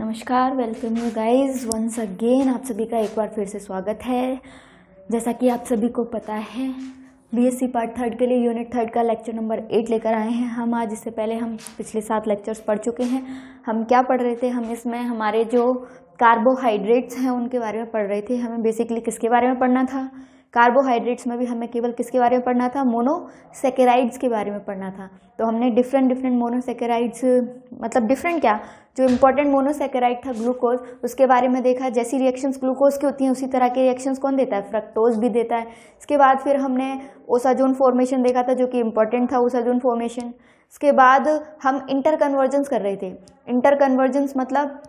नमस्कार welcome you guys once again आप सभी का एक बार फिर से स्वागत है जैसा कि आप सभी को पता है बीएससी पार्ट थर्ड के लिए यूनिट थर्ड का लेक्चर नंबर एट लेकर आए हैं हम आज इससे पहले हम पिछले सात लेक्चर्स पढ़ चुके हैं हम क्या पढ़ रहे थे हम इसमें हमारे जो कार्बोहाइड्रेट्स हैं उनके बारे में पढ़ रहे थे हमें बेसिकली किसके बारे में पढ़ना था कार्बोहाइड्रेट्स में भी हमें केवल किसके बारे में पढ़ना था मोनोसेकेराइड्स के बारे में पढ़ना था तो हमने डिफरेंट डिफरेंट मोनोसेकेराइड्स मतलब डिफरेंट क्या जो इंपॉर्टेंट मोनोसेकेराइड था ग्लूकोज उसके बारे में देखा जैसी रिएक्शंस ग्लूकोज की होती हैं उसी तरह के रिएक्शंस कौन देता है फ्रक्टोज भी देता है इसके बाद फिर हमने ओसाजोन फॉर्मेशन देखा था जो कि इंपॉर्टेंट था ओसाजोन फॉर्मेशन इसके बाद हम इंटर कन्वर्जेंस कर रहे थे इंटर कन्वर्जेंस मतलब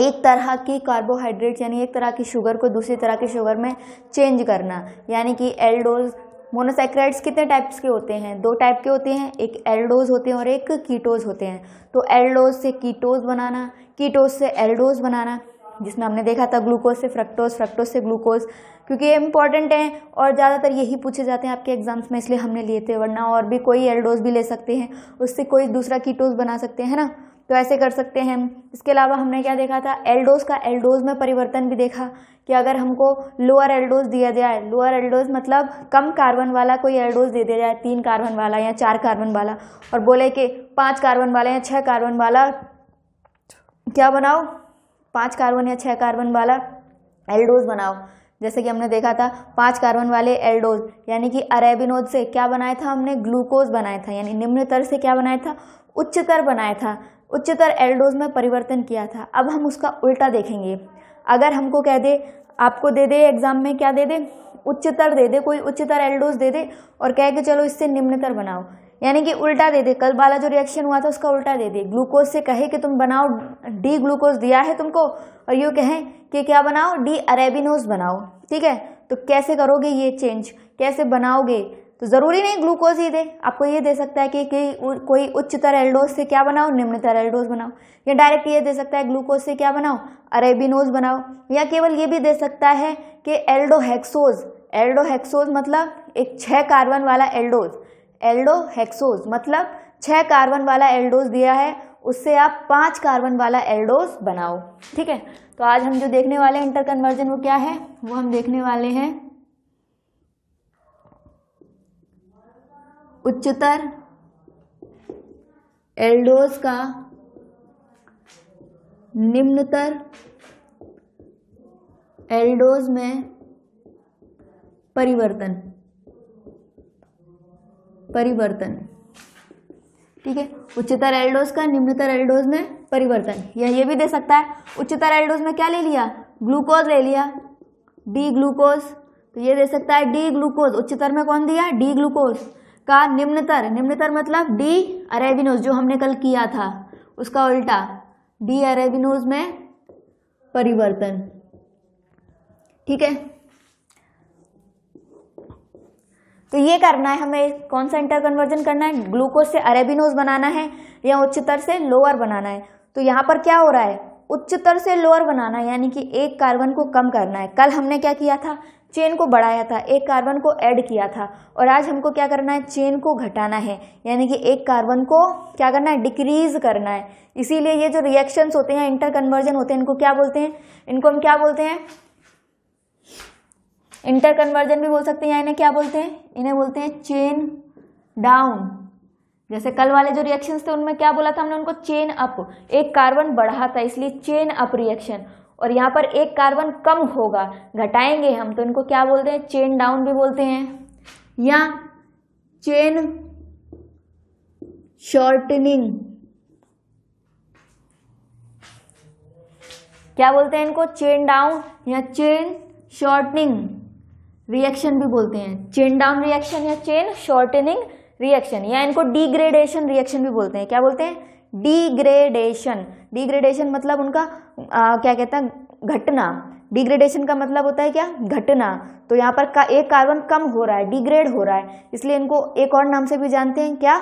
एक तरह की कार्बोहाइड्रेट यानी एक तरह की शुगर को दूसरी तरह की शुगर में चेंज करना यानी कि एल्डोज मोनोसाइक्राइड्स कितने टाइप्स के होते हैं दो टाइप के होते हैं एक एल्डोज होते हैं और एक कीटोज होते हैं तो एल्डोज से कीटोज बनाना कीटोज से एल्डोज बनाना जिसमें हमने देखा था ग्लूकोज से फ्रक्टोज फ्रक्टोज से ग्लूकोज क्योंकि ये इंपॉर्टेंट है और ज़्यादातर यही पूछे जाते हैं आपके एग्जाम्स में इसलिए हमने लिए थे वरना और भी कोई एल्डोज भी ले सकते हैं उससे कोई दूसरा कीटोज बना सकते हैं ना तो ऐसे कर सकते हैं हम इसके अलावा हमने क्या देखा था एल्डोज का एल्डोज में परिवर्तन भी देखा कि अगर हमको लोअर एल्डोज दिया जाए लोअर एल्डोज मतलब कम कार्बन वाला कोई एल्डोज दे दिया जाए तीन कार्बन वाला या चार कार्बन वाला और बोले कि पाँच कार्बन वाला या छः कार्बन वाला क्या बनाओ पाँच कार्बन या छः कार्बन वाला एल्डोज बनाओ जैसे कि हमने देखा था पांच कार्बन वाले एल्डोज यानी कि अरेबिनोज से क्या बनाया था हमने ग्लूकोज बनाया था यानी निम्नतर से क्या बनाया था उच्चतर बनाया था उच्चतर एल्डोज में परिवर्तन किया था अब हम उसका उल्टा देखेंगे अगर हमको कह दे आपको दे दे एग्ज़ाम में क्या दे दे उच्चतर दे दे कोई उच्चतर एल्डोज दे दे और कह के चलो इससे निम्नतर बनाओ यानी कि उल्टा दे दे कल वाला जो रिएक्शन हुआ था उसका उल्टा दे दे ग्लूकोज से कहे कि तुम बनाओ डी ग्लूकोज दिया है तुमको और यूँ कहें कि क्या बनाओ डी अरेबिनोज बनाओ ठीक है तो कैसे करोगे ये चेंज कैसे बनाओगे तो ज़रूरी नहीं ग्लूकोज ही दे आपको ये दे सकता है कि, कि कोई उच्चतर एल्डोज से क्या बनाओ निम्नतर एल्डोज बनाओ या डायरेक्ट ये दे सकता है ग्लूकोज से क्या बनाओ अरेबिनोज बनाओ या केवल ये भी दे सकता है कि एल्डोहेक्सोज एल्डोहेक्सोज मतलब एक छः कार्बन वाला एल्डोज एल्डोहेक्सोज मतलब छः कार्बन वाला एल्डोज दिया है उससे आप पाँच कार्बन वाला एल्डोज बनाओ ठीक है तो आज हम जो देखने वाले हैं इंटरकन्वर्जन वो क्या है वो हम देखने वाले हैं उच्चतर एल्डोज का निम्नतर एल्डोज में परिवर्तन परिवर्तन ठीक है उच्चतर एल्डोज का निम्नतर एल्डोज में परिवर्तन यह ये भी दे सकता है उच्चतर एल्डोज में क्या ले लिया ग्लूकोज ले लिया डी ग्लूकोज तो ये दे सकता है डी ग्लूकोज उच्चतर में कौन दिया डी ग्लूकोज का निम्नतर निम्नतर मतलब डी अरेबिनोज जो हमने कल किया था उसका उल्टा डी अरेबिनोज में परिवर्तन ठीक है तो ये करना है हमें कौन सा इंटर कन्वर्जन करना है ग्लूकोज से अरेबिनोज बनाना है या उच्चतर से लोअर बनाना है तो यहाँ पर क्या हो रहा है उच्चतर से लोअर बनाना है यानी कि एक कार्बन को कम करना है कल हमने क्या किया था चेन को बढ़ाया था एक कार्बन को ऐड किया था और आज हमको क्या करना है चेन को घटाना है यानी कि एक कार्बन को क्या करना है डिक्रीज करना है इसीलिए ये जो रिएक्शंस होते हैं इंटर कन्वर्जन होते हैं इनको क्या बोलते हैं इनको हम क्या बोलते हैं इंटर कन्वर्जन भी बोल सकते हैं या इन्हें क्या बोलते हैं इन्हें बोलते हैं चेन डाउन जैसे कल वाले जो रिएक्शंस थे उनमें क्या बोला था हमने उनको चेन अप एक कार्बन बढ़ा था इसलिए चेन अप रिएक्शन और यहाँ पर एक कार्बन कम होगा घटाएंगे हम तो इनको क्या बोलते हैं चेन डाउन भी बोलते हैं या चेन शॉर्टनिंग क्या बोलते हैं इनको चेन डाउन या चेन शॉर्टनिंग रिएक्शन भी बोलते हैं चेन डाउन रिएक्शन या चेन शॉर्टनिंग रिएक्शन या इनको डिग्रेडेशन रिएक्शन भी बोलते हैं क्या बोलते हैं डिग्रेडेशन डिग्रेडेशन मतलब उनका आ, क्या कहते हैं घटना डिग्रेडेशन का मतलब होता है क्या घटना तो यहाँ पर का एक कार्बन कम हो रहा है डिग्रेड हो रहा है इसलिए इनको एक और नाम से भी जानते हैं क्या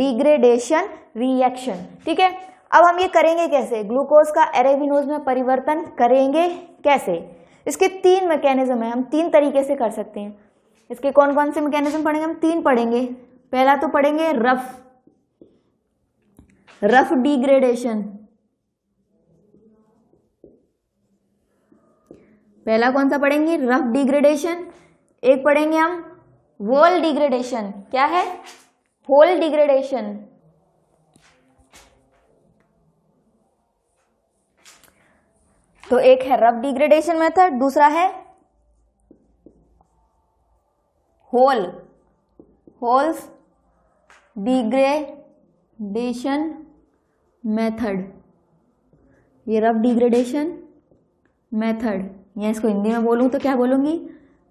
डिग्रेडेशन रिएक्शन ठीक है अब हम ये करेंगे कैसे ग्लूकोज का एरेविनोज में परिवर्तन करेंगे कैसे इसके तीन मैकेनिज्म है हम तीन तरीके से कर सकते हैं इसके कौन कौन से मैकेनिज्म पढ़ेंगे हम तीन पढ़ेंगे पहला तो पढ़ेंगे रफ रफ डिग्रेडेशन पहला कौन सा पढ़ेंगे रफ डिग्रेडेशन एक पढ़ेंगे हम होल डिग्रेडेशन क्या है होल डिग्रेडेशन तो एक है रफ डिग्रेडेशन मेथड दूसरा है होल होल्स डिग्रेडेशन मेथड ये रफ डिग्रेडेशन मेथड या इसको हिंदी में बोलूँ तो क्या बोलूँगी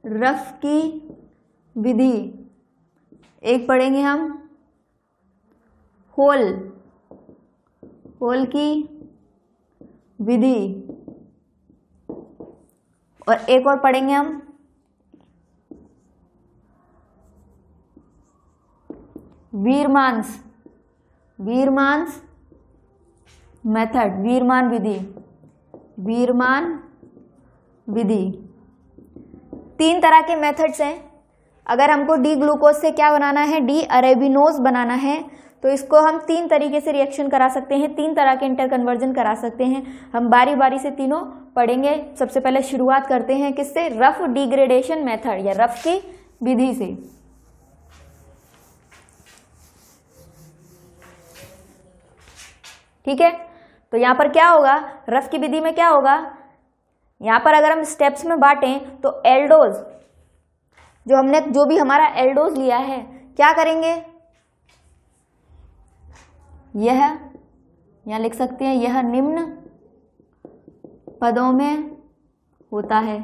रफ की विधि एक पढ़ेंगे हम होल होल की विधि और एक और पढ़ेंगे हम वीरमांस वीरमांस मेथड वीरमान विधि वीरमान विधि तीन तरह के मेथड्स हैं अगर हमको डी ग्लूकोज से क्या बनाना है डी अरेबिनोज बनाना है तो इसको हम तीन तरीके से रिएक्शन करा सकते हैं तीन तरह के इंटर कन्वर्जन करा सकते हैं हम बारी बारी से तीनों पढ़ेंगे सबसे पहले शुरुआत करते हैं किससे रफ डिग्रेडेशन मेथड या रफ की विधि से ठीक है तो यहाँ पर क्या होगा रफ की विधि में क्या होगा यहाँ पर अगर हम स्टेप्स में बांटें तो एल्डोज जो हमने जो भी हमारा एल्डोज लिया है क्या करेंगे यह यहाँ लिख सकते हैं यह निम्न पदों में होता है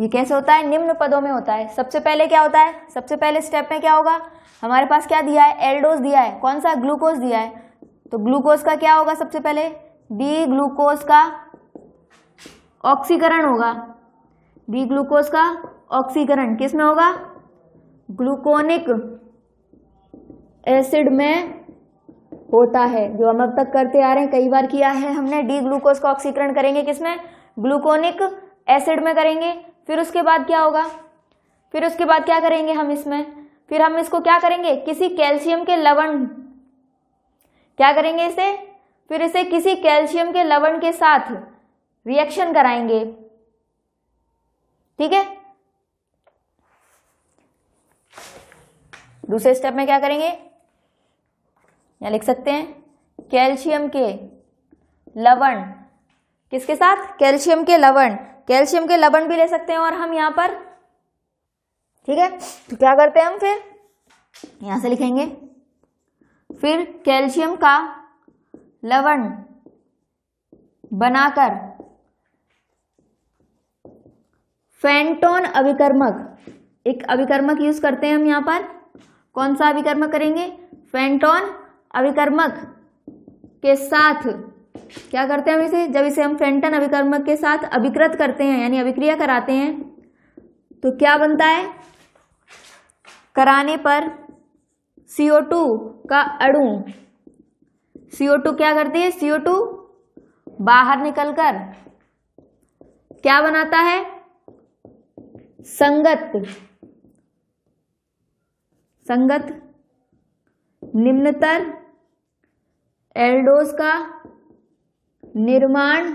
ये कैसे होता है निम्न पदों में होता है सबसे पहले क्या होता है सबसे पहले स्टेप में क्या होगा हमारे पास क्या दिया है एल्डोज दिया है कौन सा ग्लूकोज दिया है तो ग्लूकोज का क्या होगा सबसे पहले डी ग्लूकोज का ऑक्सीकरण होगा डी ग्लूकोज का ऑक्सीकरण किस में होगा ग्लूकोनिक एसिड में होता है जो हम अब तक करते आ रहे हैं कई बार किया है हमने डी ग्लूकोज का ऑक्सीकरण करेंगे किसमें ग्लूकोनिक एसिड में करेंगे फिर उसके बाद क्या होगा फिर उसके बाद क्या करेंगे हम इसमें फिर हम इसको क्या करेंगे किसी कैल्शियम के लवण क्या करेंगे इसे फिर इसे किसी कैल्शियम के लवण के साथ रिएक्शन कराएंगे ठीक है दूसरे स्टेप में क्या करेंगे यहां लिख सकते हैं कैल्शियम के लवण किसके साथ कैल्शियम के लवण कैल्शियम के लवण भी ले सकते हैं और हम यहां पर ठीक है तो क्या करते हैं हम फिर यहां से लिखेंगे फिर कैल्शियम का लवण बनाकर फेंटोन अभिकर्मक एक अभिकर्मक यूज करते हैं हम यहाँ पर कौन सा अभिकर्मक करेंगे फेंटोन अभिकर्मक के साथ क्या करते हैं हम इसे जब इसे हम फेंटन अभिकर्मक के साथ अभिकृत करते हैं यानी अभिक्रिया कराते हैं तो क्या बनता है कराने पर सीओ टू का अणु सीओ टू क्या करती है सीओ टू बाहर निकलकर क्या बनाता है संगत संगत निम्नतर एल्डोस का निर्माण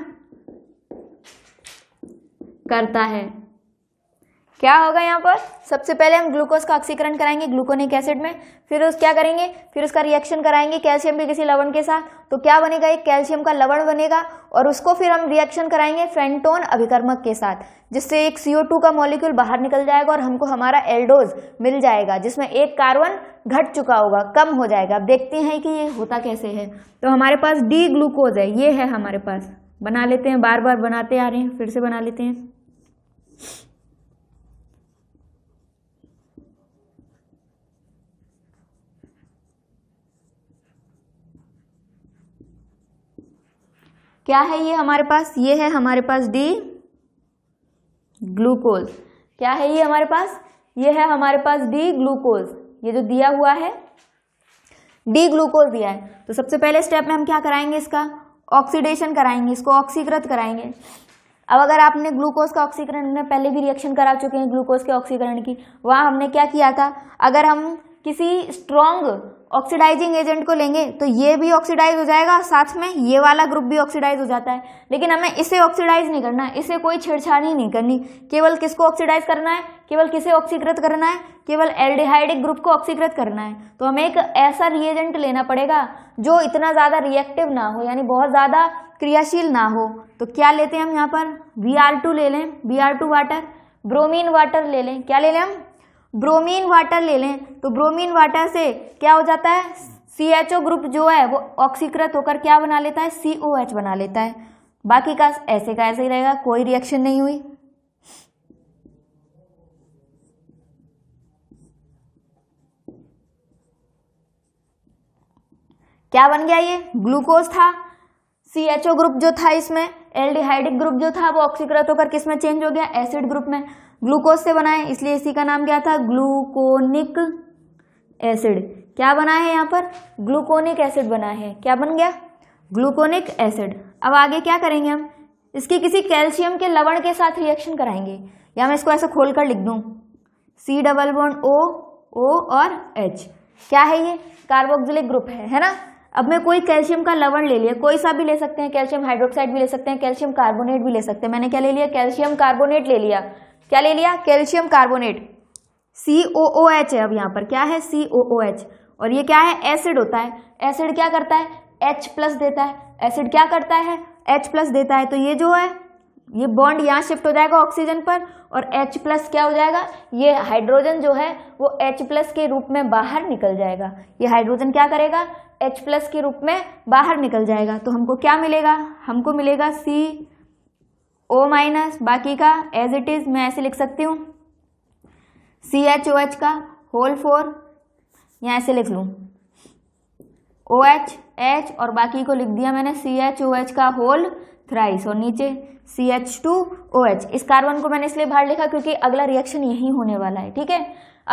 करता है क्या होगा यहाँ पर सबसे पहले हम ग्लूकोज का ऑक्सीकरण कराएंगे ग्लूकोनिक एसिड में फिर उस क्या करेंगे फिर उसका रिएक्शन कराएंगे कैल्शियम के किसी लवण के साथ तो क्या बनेगा एक कैल्शियम का लवण बनेगा और उसको फिर हम रिएक्शन कराएंगे फेंटोन अभिकर्मक के साथ जिससे एक टू का मॉलिक्यूल बाहर निकल जाएगा और हमको हमारा एल्डोज मिल जाएगा जिसमें एक कार्बन घट चुका होगा कम हो जाएगा अब देखते हैं कि ये होता कैसे है तो हमारे पास डी ग्लूकोज है ये है हमारे पास बना लेते हैं बार बार बनाते आ रहे हैं फिर से बना लेते हैं क्या है ये हमारे पास ये है हमारे पास डी ग्लूकोज क्या है ये हमारे पास ये है हमारे पास डी ग्लूकोज ये जो दिया हुआ है डी ग्लूकोज दिया है तो सबसे पहले स्टेप में हम क्या कराएंगे इसका ऑक्सीडेशन कराएंगे इसको ऑक्सीकृत कराएंगे अब अगर आपने ग्लूकोज का ऑक्सीकरण में पहले भी रिएक्शन करा चुके हैं ग्लूकोज के ऑक्सीकरण की वहाँ हमने क्या किया था अगर हम किसी स्ट्रॉन्ग ऑक्सीडाइजिंग एजेंट को लेंगे तो ये भी ऑक्सीडाइज हो जाएगा साथ में ये वाला ग्रुप भी ऑक्सीडाइज हो जाता है लेकिन हमें इसे ऑक्सीडाइज नहीं करना है इसे कोई छेड़छाड़ी नहीं करनी केवल किसको ऑक्सीडाइज करना है केवल किसे ऑक्सीकृत करना है केवल एल्डिहाइडिक ग्रुप को ऑक्सीकृत करना है तो हमें एक ऐसा रिएजेंट लेना पड़ेगा जो इतना ज़्यादा रिएक्टिव ना हो यानी बहुत ज़्यादा क्रियाशील ना हो तो क्या लेते हैं हम यहाँ पर वी ले लें वी वाटर ब्रोमीन वाटर ले लें क्या ले लें हम ब्रोमीन वाटर ले लें तो ब्रोमीन वाटर से क्या हो जाता है सी एच ओ ग्रुप जो है वो ऑक्सीकृत होकर क्या बना लेता है सी ओ एच बना लेता है बाकी का ऐसे का ऐसे ही रहेगा कोई रिएक्शन नहीं हुई क्या बन गया ये ग्लूकोज था सी एच ओ ग्रुप जो था इसमें एल्डिहाइडिक ग्रुप जो था वो ऑक्सीकृत होकर किसमें चेंज हो गया एसिड ग्रुप में ग्लूकोज से बना है इसलिए इसी का नाम क्या था ग्लूकोनिक एसिड क्या बना है यहाँ पर ग्लूकोनिक एसिड बना है क्या बन गया ग्लूकोनिक एसिड अब आगे क्या करेंगे हम इसकी किसी कैल्शियम के लवण के साथ रिएक्शन कराएंगे या मैं इसको ऐसे खोल कर लिख दूँ सी डबल वन ओ ओ और एच क्या है ये कार्बोक्सिलिक ग्रुप है है ना अब मैं कोई कैल्शियम का लवण ले लिया कोई सा भी ले सकते हैं कैल्शियम हाइड्रोक्साइड भी ले सकते हैं कैल्शियम कार्बोनेट भी ले सकते हैं मैंने क्या ले लिया कैल्शियम कार्बोनेट ले लिया क्या ले लिया calcium carbonate C O O H है अब यहाँ पर क्या है सी ओ ओ एच और ये क्या है एसिड होता है एसिड क्या करता है एच प्लस देता है एसिड क्या करता है एच प्लस देता है तो ये जो है ये बॉन्ड यहाँ शिफ्ट हो जाएगा ऑक्सीजन पर और H प्लस क्या हो जाएगा ये हाइड्रोजन जो है वो H प्लस के रूप में बाहर निकल जाएगा ये हाइड्रोजन क्या करेगा H प्लस के रूप में बाहर निकल जाएगा तो हमको क्या मिलेगा हमको मिलेगा सी ओ माइनस बाकी का एज इट इज़ मैं ऐसे लिख सकती हूँ सी एच ओ एच का होल फोर या ऐसे लिख लूँ ओ एच एच और बाकी को लिख दिया मैंने सी एच ओ एच का होल थ्राइस और नीचे C H two O H इस कार्बन को मैंने इसलिए बाहर लिखा क्योंकि अगला रिएक्शन यही होने वाला है ठीक है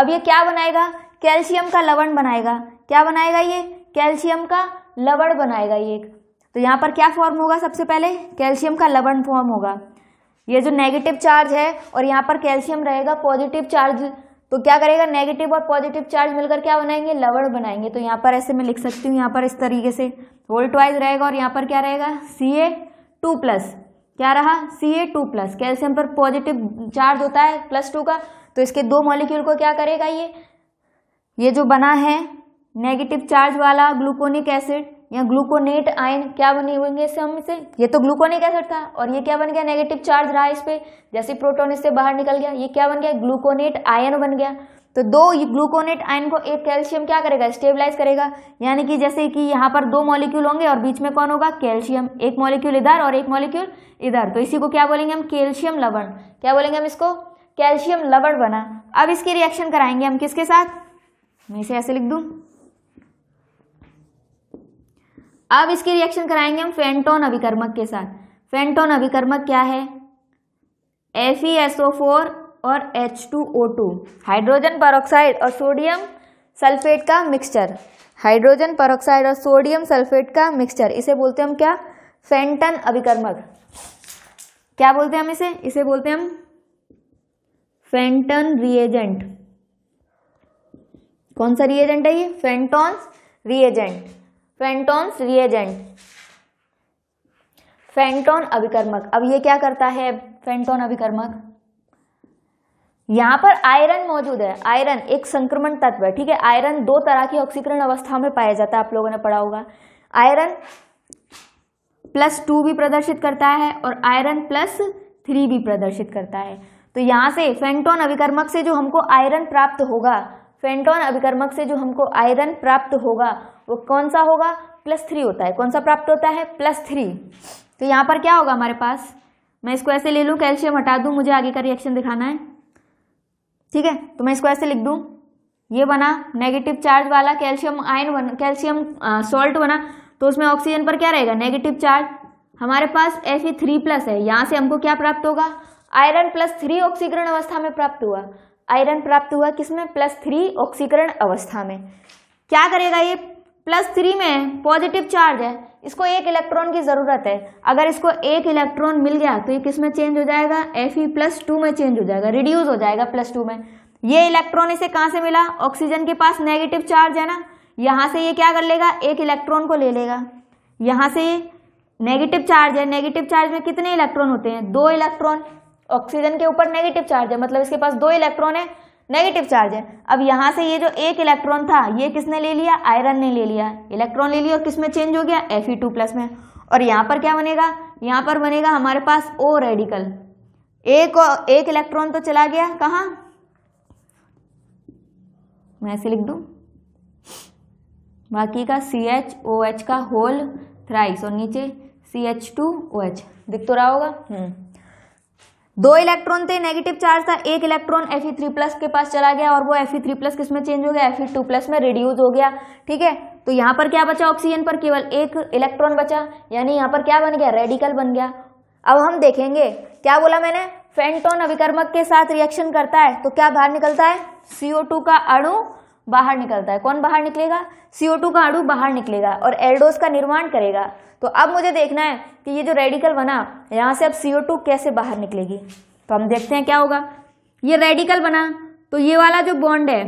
अब ये क्या बनाएगा कैल्शियम का लवण बनाएगा क्या बनाएगा ये कैल्शियम का लवण बनाएगा ये तो यहाँ पर क्या फॉर्म होगा सबसे पहले कैल्शियम का लवण फॉर्म होगा ये जो नेगेटिव चार्ज है और यहाँ पर कैल्शियम रहेगा पॉजिटिव चार्ज तो क्या करेगा नेगेटिव और पॉजिटिव चार्ज मिलकर क्या बनाएंगे लवण बनाएंगे तो यहाँ पर ऐसे मैं लिख सकती हूँ यहाँ पर इस तरीके से वोल्ट वाइज रहेगा और यहाँ पर क्या रहेगा सी ए टू प्लस क्या रहा C A two plus calcium पर पॉजिटिव चार्ज होता है प्लस टू का तो इसके दो मॉलिक्यूल को क्या करेगा ये ये जो बना है नेगेटिव चार्ज वाला ग्लूकोनिक एसिड यहाँ ग्लूकोनेट आयन क्या बने हैं इससे हम इसे ये तो ग्लूकोनिक एसिड था और ये क्या बन गया नेगेटिव चार्ज रहा इस पर जैसे प्रोटोन इससे बाहर निकल गया ये क्या बन गया ग्लूकोनेट आयन बन गया तो दो ग्लूकोनेट आयन को एक कैल्शियम क्या करेगा स्टेबलाइज करेगा यानी कि जैसे कि यहाँ पर दो मॉलिक्यूल होंगे और बीच में कौन होगा कैल्शियम एक मॉलिक्यूल इधर और एक मॉलिक्यूल इधर तो इसी को क्या बोलेंगे हम कैल्शियम लवण क्या बोलेंगे हम इसको कैल्शियम लवण बना अब इसकी रिएक्शन कराएंगे हम किसके साथ मैं इसे ऐसे लिख दूँ अब इसकी रिएक्शन कराएंगे हम फेंटोन अभिकर्मक के साथ फेंटोन अभिकर्मक क्या है फोर और H2O2 हाइड्रोजन परोक्साइड और सोडियम सल्फेट का मिक्सचर हाइड्रोजन परोक्साइड और सोडियम सल्फेट का मिक्सचर इसे बोलते हैं हम क्या फेंटन अभिकर्मक क्या बोलते हैं हम इसे इसे बोलते हैं हम फेंटन रिएजेंट कौन सा रिएजेंट है ये फेंटॉन रिएजेंट फेंटॉन्स रिएजेंट फेंटोन अभिकर्मक अब ये क्या करता है फेंटोन अभिकर्मक यहां पर आयरन मौजूद है आयरन एक संक्रमण तत्व है ठीक है आयरन दो तरह की ऑक्सीकरण अवस्था में पाया जाता है आप लोगों ने पढ़ा होगा आयरन प्लस टू भी प्रदर्शित करता है और आयरन प्लस थ्री भी प्रदर्शित करता है तो यहां से फेंटोन अभिकर्मक से जो हमको आयरन प्राप्त होगा फेंटोन अभिकर्मक से जो हमको आयरन प्राप्त होगा वो कौन सा होगा प्लस थ्री होता है कौन सा प्राप्त होता है प्लस थ्री तो यहाँ पर क्या होगा हमारे पास मैं इसको ऐसे ले लूँ कैल्शियम हटा दूँ मुझे आगे का रिएक्शन दिखाना है ठीक है तो मैं इसको ऐसे लिख दूँ ये बना नेगेटिव चार्ज वाला कैल्शियम आयन बना कैल्शियम सॉल्ट बना तो उसमें ऑक्सीजन पर क्या रहेगा नेगेटिव चार्ज हमारे पास ऐसी थ्री प्लस है यहाँ से हमको क्या प्राप्त होगा आयरन प्लस थ्री ऑक्सीकरण अवस्था में प्राप्त हुआ आयरन प्राप्त हुआ किसमें प्लस थ्री ऑक्सीकरण अवस्था में क्या करेगा ये प्लस थ्री में पॉजिटिव चार्ज है इसको एक इलेक्ट्रॉन की ज़रूरत है अगर इसको एक इलेक्ट्रॉन मिल गया तो ये किस में चेंज हो जाएगा एफ ई प्लस टू में चेंज हो जाएगा रिड्यूस हो जाएगा प्लस टू में ये इलेक्ट्रॉन इसे कहाँ से मिला ऑक्सीजन के पास नेगेटिव चार्ज है ना यहाँ से ये क्या कर लेगा एक इलेक्ट्रॉन को ले लेगा यहाँ से नेगेटिव चार्ज है नेगेटिव चार्ज में कितने इलेक्ट्रॉन होते हैं दो इलेक्ट्रॉन ऑक्सीजन के ऊपर नेगेटिव चार्ज है मतलब इसके पास दो इलेक्ट्रॉन है नेगेटिव चार्ज है अब यहाँ से ये जो एक इलेक्ट्रॉन था ये किसने ले लिया आयरन ने ले लिया इलेक्ट्रॉन ले लिया और किस में चेंज हो गया एफ प्लस में और यहाँ पर क्या बनेगा यहाँ पर बनेगा हमारे पास ओ रेडिकल एक और एक इलेक्ट्रॉन तो चला गया कहाँ मैं ऐसे लिख दूँ बाकी का सी एच ओ एच का होल थ्राइस और नीचे C H two O H दिख तो रहा होगा हम्म। दो इलेक्ट्रॉन थे नेगेटिव चार्ज था एक इलेक्ट्रॉन एफ थ्री प्लस के पास चला गया और वो थ्री प्लस किस में चेंज हो गया एफ टू प्लस में रिड्यूज हो गया ठीक है तो यहाँ पर क्या बचा ऑक्सीजन पर केवल एक इलेक्ट्रॉन बचा यानी यहाँ पर क्या बन गया रेडिकल बन गया अब हम देखेंगे क्या बोला मैंने फेंटोन अभिकर्मक के साथ रिएक्शन करता है तो क्या बाहर निकलता है सीओ का अणु बाहर निकलता है कौन बाहर निकलेगा सीओ का अणु बाहर निकलेगा और एल्डोस का निर्माण करेगा तो अब मुझे देखना है कि ये जो रेडिकल बना यहाँ से अब सी कैसे बाहर निकलेगी तो हम देखते हैं क्या होगा ये रेडिकल बना तो ये वाला जो बॉन्ड है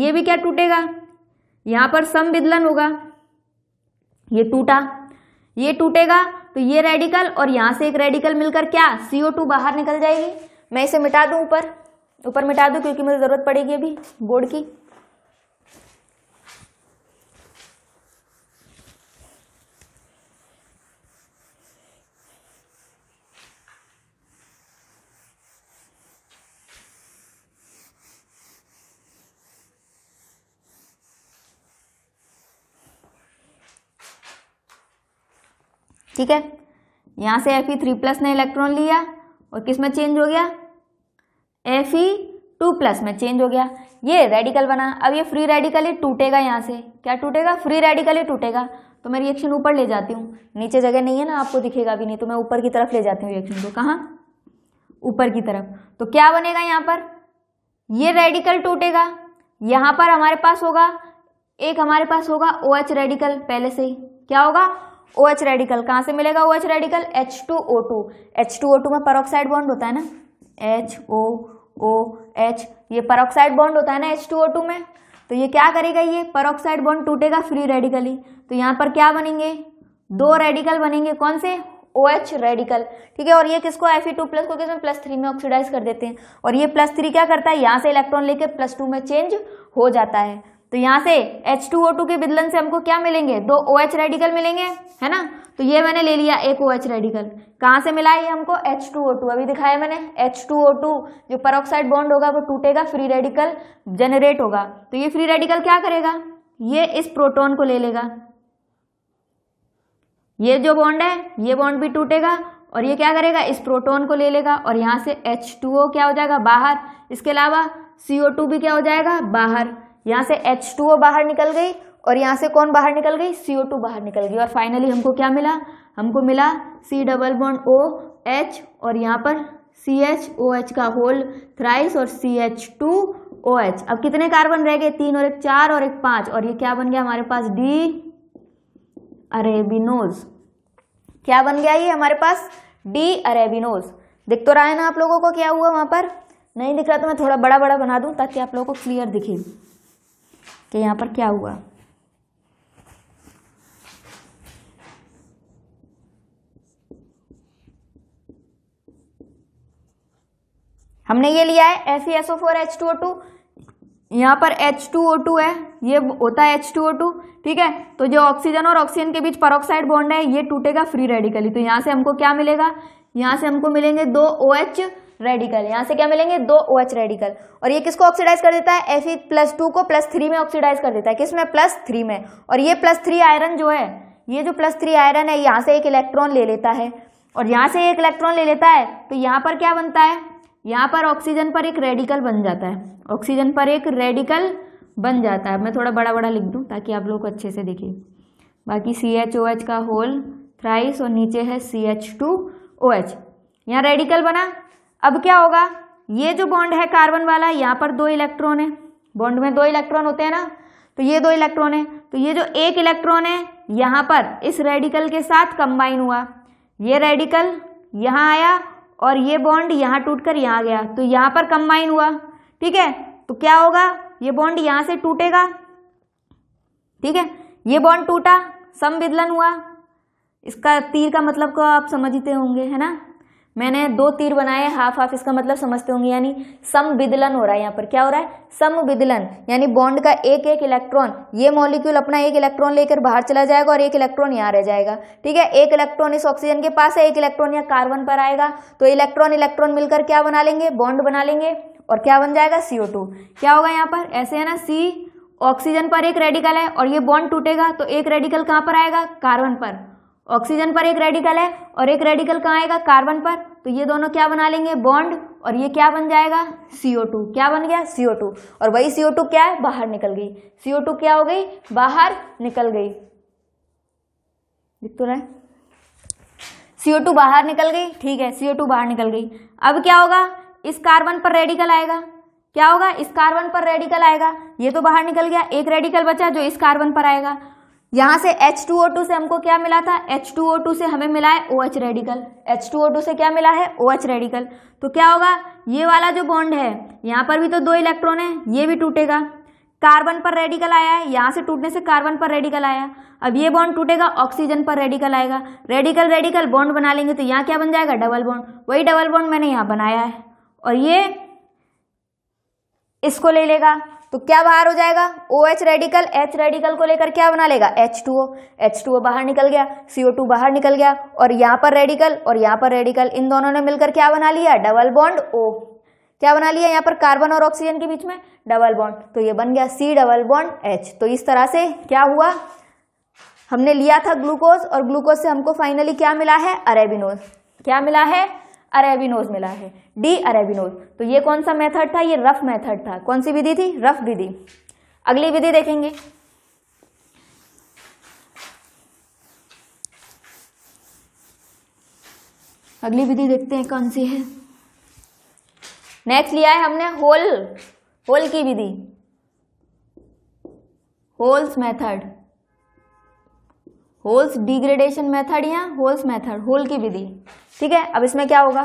ये भी क्या टूटेगा यहाँ पर सम विदलन होगा ये टूटा ये टूटेगा तो ये रेडिकल और यहाँ से एक रेडिकल मिलकर क्या सी बाहर निकल जाएगी मैं इसे मिटा दूँ ऊपर ऊपर मिटा दूँ क्योंकि मुझे ज़रूरत पड़ेगी अभी बोर्ड की ठीक है यहाँ से एफ ई थ्री प्लस ने इलेक्ट्रॉन लिया और किस में चेंज हो गया एफ ई टू प्लस में चेंज हो गया ये रेडिकल बना अब ये फ्री रेडिकल ही टूटेगा यहाँ से क्या टूटेगा फ्री रेडिकल ही टूटेगा तो मैं रिएक्शन ऊपर ले जाती हूँ नीचे जगह नहीं है ना आपको दिखेगा भी नहीं तो मैं ऊपर की तरफ ले जाती हूँ रिएक्शन को कहाँ ऊपर की तरफ तो क्या बनेगा यहाँ पर ये रेडिकल टूटेगा यहाँ पर हमारे पास होगा एक हमारे पास होगा ओ OH एच रेडिकल पहले से ही क्या होगा ओ एच रेडिकल कहाँ से मिलेगा O H radical H two O two H two O two में परोक्साइड बॉन्ड होता है ना एच ओ ओ एच ये परोक्साइड बॉन्ड होता है ना एच टू ओ टू में तो ये क्या करेगा ये परोक्साइड बॉन्ड टूटेगा फ्री रेडिकली तो यहाँ पर क्या बनेंगे दो रेडिकल बनेंगे कौन से ओ एच रेडिकल ठीक है और ये किसको एफ टू प्लस को किसमें प्लस थ्री में ऑक्सीडाइज कर देते हैं और ये प्लस थ्री क्या करता है यहाँ से इलेक्ट्रॉन लेके प्लस टू में चेंज हो जाता है तो यहाँ से एच टू ओ टू के विदलन से हमको क्या मिलेंगे दो ओ OH रेडिकल मिलेंगे है ना तो ये मैंने ले लिया एक ओ OH रेडिकल कहाँ से मिला है ये हमको टू अभी दिखाया मैंने टू जो परोक्साइड बॉन्ड होगा वो टूटेगा फ्री रेडिकल जनरेट होगा तो ये फ्री रेडिकल क्या करेगा ये इस प्रोटोन को ले लेगा ये जो बॉन्ड है ये बॉन्ड भी टूटेगा और ये क्या करेगा इस प्रोटोन को ले लेगा और यहाँ से H2O क्या हो जाएगा बाहर इसके अलावा CO2 भी क्या हो जाएगा बाहर यहाँ से एच टू बाहर निकल गई और यहाँ से कौन बाहर निकल गई सी ओ टू बाहर निकल गई और फाइनली हमको क्या मिला हमको मिला C double bond O H और यहाँ पर सी एच ओ एच का होल थ्राइस और C H two O H अब कितने कार्बन रह गए तीन और एक चार और एक पाँच और ये क्या बन गया हमारे पास डी अरेबिनोज क्या बन गया ये हमारे पास डी अरेबिनोज दिख तो रहा है ना आप लोगों को क्या हुआ वहाँ पर नहीं दिख रहा तो मैं थोड़ा बड़ा बड़ा बना दूँ ताकि आप लोगों को क्लियर दिखे कि यहाँ पर क्या हुआ हमने ये लिया है S S O four H two O two यहाँ पर एच टू ओ टू है ये होता है एच टू ओ टू ठीक है तो जो ऑक्सीजन और ऑक्सीजन के बीच परोक्साइड बॉन्ड है ये टूटेगा फ्री रेडिकली तो यहाँ से हमको क्या मिलेगा यहाँ से हमको मिलेंगे दो ओ OH, एच रेडिकल यहाँ से क्या मिलेंगे दो ओ OH रेडिकल और ये किसको ऑक्सीडाइज कर देता है एफ प्लस टू को प्लस थ्री में ऑक्सीडाइज कर देता है किस में प्लस थ्री में और ये प्लस थ्री आयरन जो है ये जो प्लस थ्री आयरन है यहाँ से एक इलेक्ट्रॉन ले लेता है और यहाँ से एक इलेक्ट्रॉन ले लेता है तो यहाँ पर क्या बनता है यहाँ पर ऑक्सीजन पर एक रेडिकल बन जाता है ऑक्सीजन पर एक रेडिकल बन जाता है मैं थोड़ा बड़ा बड़ा लिख दूँ ताकि आप लोग को अच्छे से देखें बाकी सी एच ओ एच का होल थ्राइस और नीचे है C H two O H यहाँ रेडिकल बना अब क्या होगा ये जो बॉन्ड है कार्बन वाला यहाँ पर दो इलेक्ट्रॉन है बॉन्ड में दो इलेक्ट्रॉन होते हैं ना तो ये दो इलेक्ट्रॉन है तो ये जो एक इलेक्ट्रॉन है यहाँ पर इस रेडिकल के साथ कंबाइन हुआ ये रेडिकल यहाँ आया और ये बॉन्ड यहाँ टूटकर यहाँ गया तो यहाँ पर कंबाइन हुआ ठीक है तो क्या होगा ये बॉन्ड यहाँ से टूटेगा ठीक है ये बॉन्ड टूटा सम हुआ इसका तीर का मतलब को आप समझते होंगे है ना मैंने दो तीर बनाए हाफ हाफ इसका मतलब समझते होंगे यानी सम विदलन हो रहा है यहाँ पर क्या हो रहा है सम विदलन यानी बॉन्ड का एक एक इलेक्ट्रॉन ये मॉलिक्यूल अपना एक इलेक्ट्रॉन लेकर बाहर चला जाएगा और एक इलेक्ट्रॉन यहाँ रह जाएगा ठीक है एक इलेक्ट्रॉन इस ऑक्सीजन के पास है एक इलेक्ट्रॉन यहाँ कार्बन पर आएगा तो इलेक्ट्रॉन इलेक्ट्रॉन मिलकर क्या बना लेंगे बॉन्ड बना लेंगे और क्या बन जाएगा सीओ टू क्या होगा यहाँ पर ऐसे है ना सी ऑक्सीजन पर एक रेडिकल है और ये बॉन्ड टूटेगा तो एक रेडिकल कहाँ पर आएगा कार्बन पर ऑक्सीजन पर एक रेडिकल है और एक रेडिकल कहाँ आएगा कार्बन पर तो ये दोनों क्या बना लेंगे बॉन्ड और ये क्या बन जाएगा CO2 क्या बन गया CO2 और वही CO2 क्या है बाहर निकल गई CO2 क्या हो गई बाहर निकल गई तो रहा है CO2 बाहर निकल गई ठीक है CO2 बाहर निकल गई अब क्या होगा इस कार्बन पर रेडिकल आएगा क्या होगा इस कार्बन पर रेडिकल आएगा ये तो बाहर निकल गया एक रेडिकल बचा जो इस कार्बन पर आएगा यहाँ से H2O2 से हमको क्या मिला था H2O2 से हमें मिला है OH रेडिकल H2O2 से क्या मिला है OH रेडिकल तो क्या होगा ये वाला जो बॉन्ड है यहाँ पर भी तो दो इलेक्ट्रॉन है ये भी टूटेगा कार्बन पर रेडिकल आया है यहाँ से टूटने से कार्बन पर रेडिकल आया अब ये बॉन्ड टूटेगा ऑक्सीजन पर रेडिकल आएगा रेडिकल रेडिकल बॉन्ड बना लेंगे तो यहाँ क्या बन जाएगा डबल बॉन्ड वही डबल बॉन्ड मैंने यहाँ बनाया है और ये इसको ले लेगा तो क्या बाहर हो जाएगा O OH H radical H radical को लेकर क्या बना लेगा H two O H two O बाहर निकल गया सी ओ टू बाहर निकल गया और यहां पर रेडिकल और यहाँ पर रेडिकल इन दोनों ने मिलकर क्या बना लिया डबल बॉन्ड ओ क्या बना लिया यहाँ पर कार्बन और ऑक्सीजन के बीच में डबल बॉन्ड तो ये बन गया सी डबल बॉन्ड एच तो इस तरह से क्या हुआ हमने लिया था ग्लूकोज और ग्लूकोज से हमको फाइनली क्या मिला है अरेबिनोज क्या मिला है अरेबिनोज मिला है डी अरेबिनोज तो ये कौन सा मेथड था ये रफ मेथड था कौन सी विधि थी रफ विधि अगली विधि देखेंगे अगली विधि देखते हैं कौन सी है नेक्स्ट लिया है हमने होल होल की विधि Wohl's method Wohl's degradation method या होल्स मेथड होल की विधि ठीक है अब इसमें क्या होगा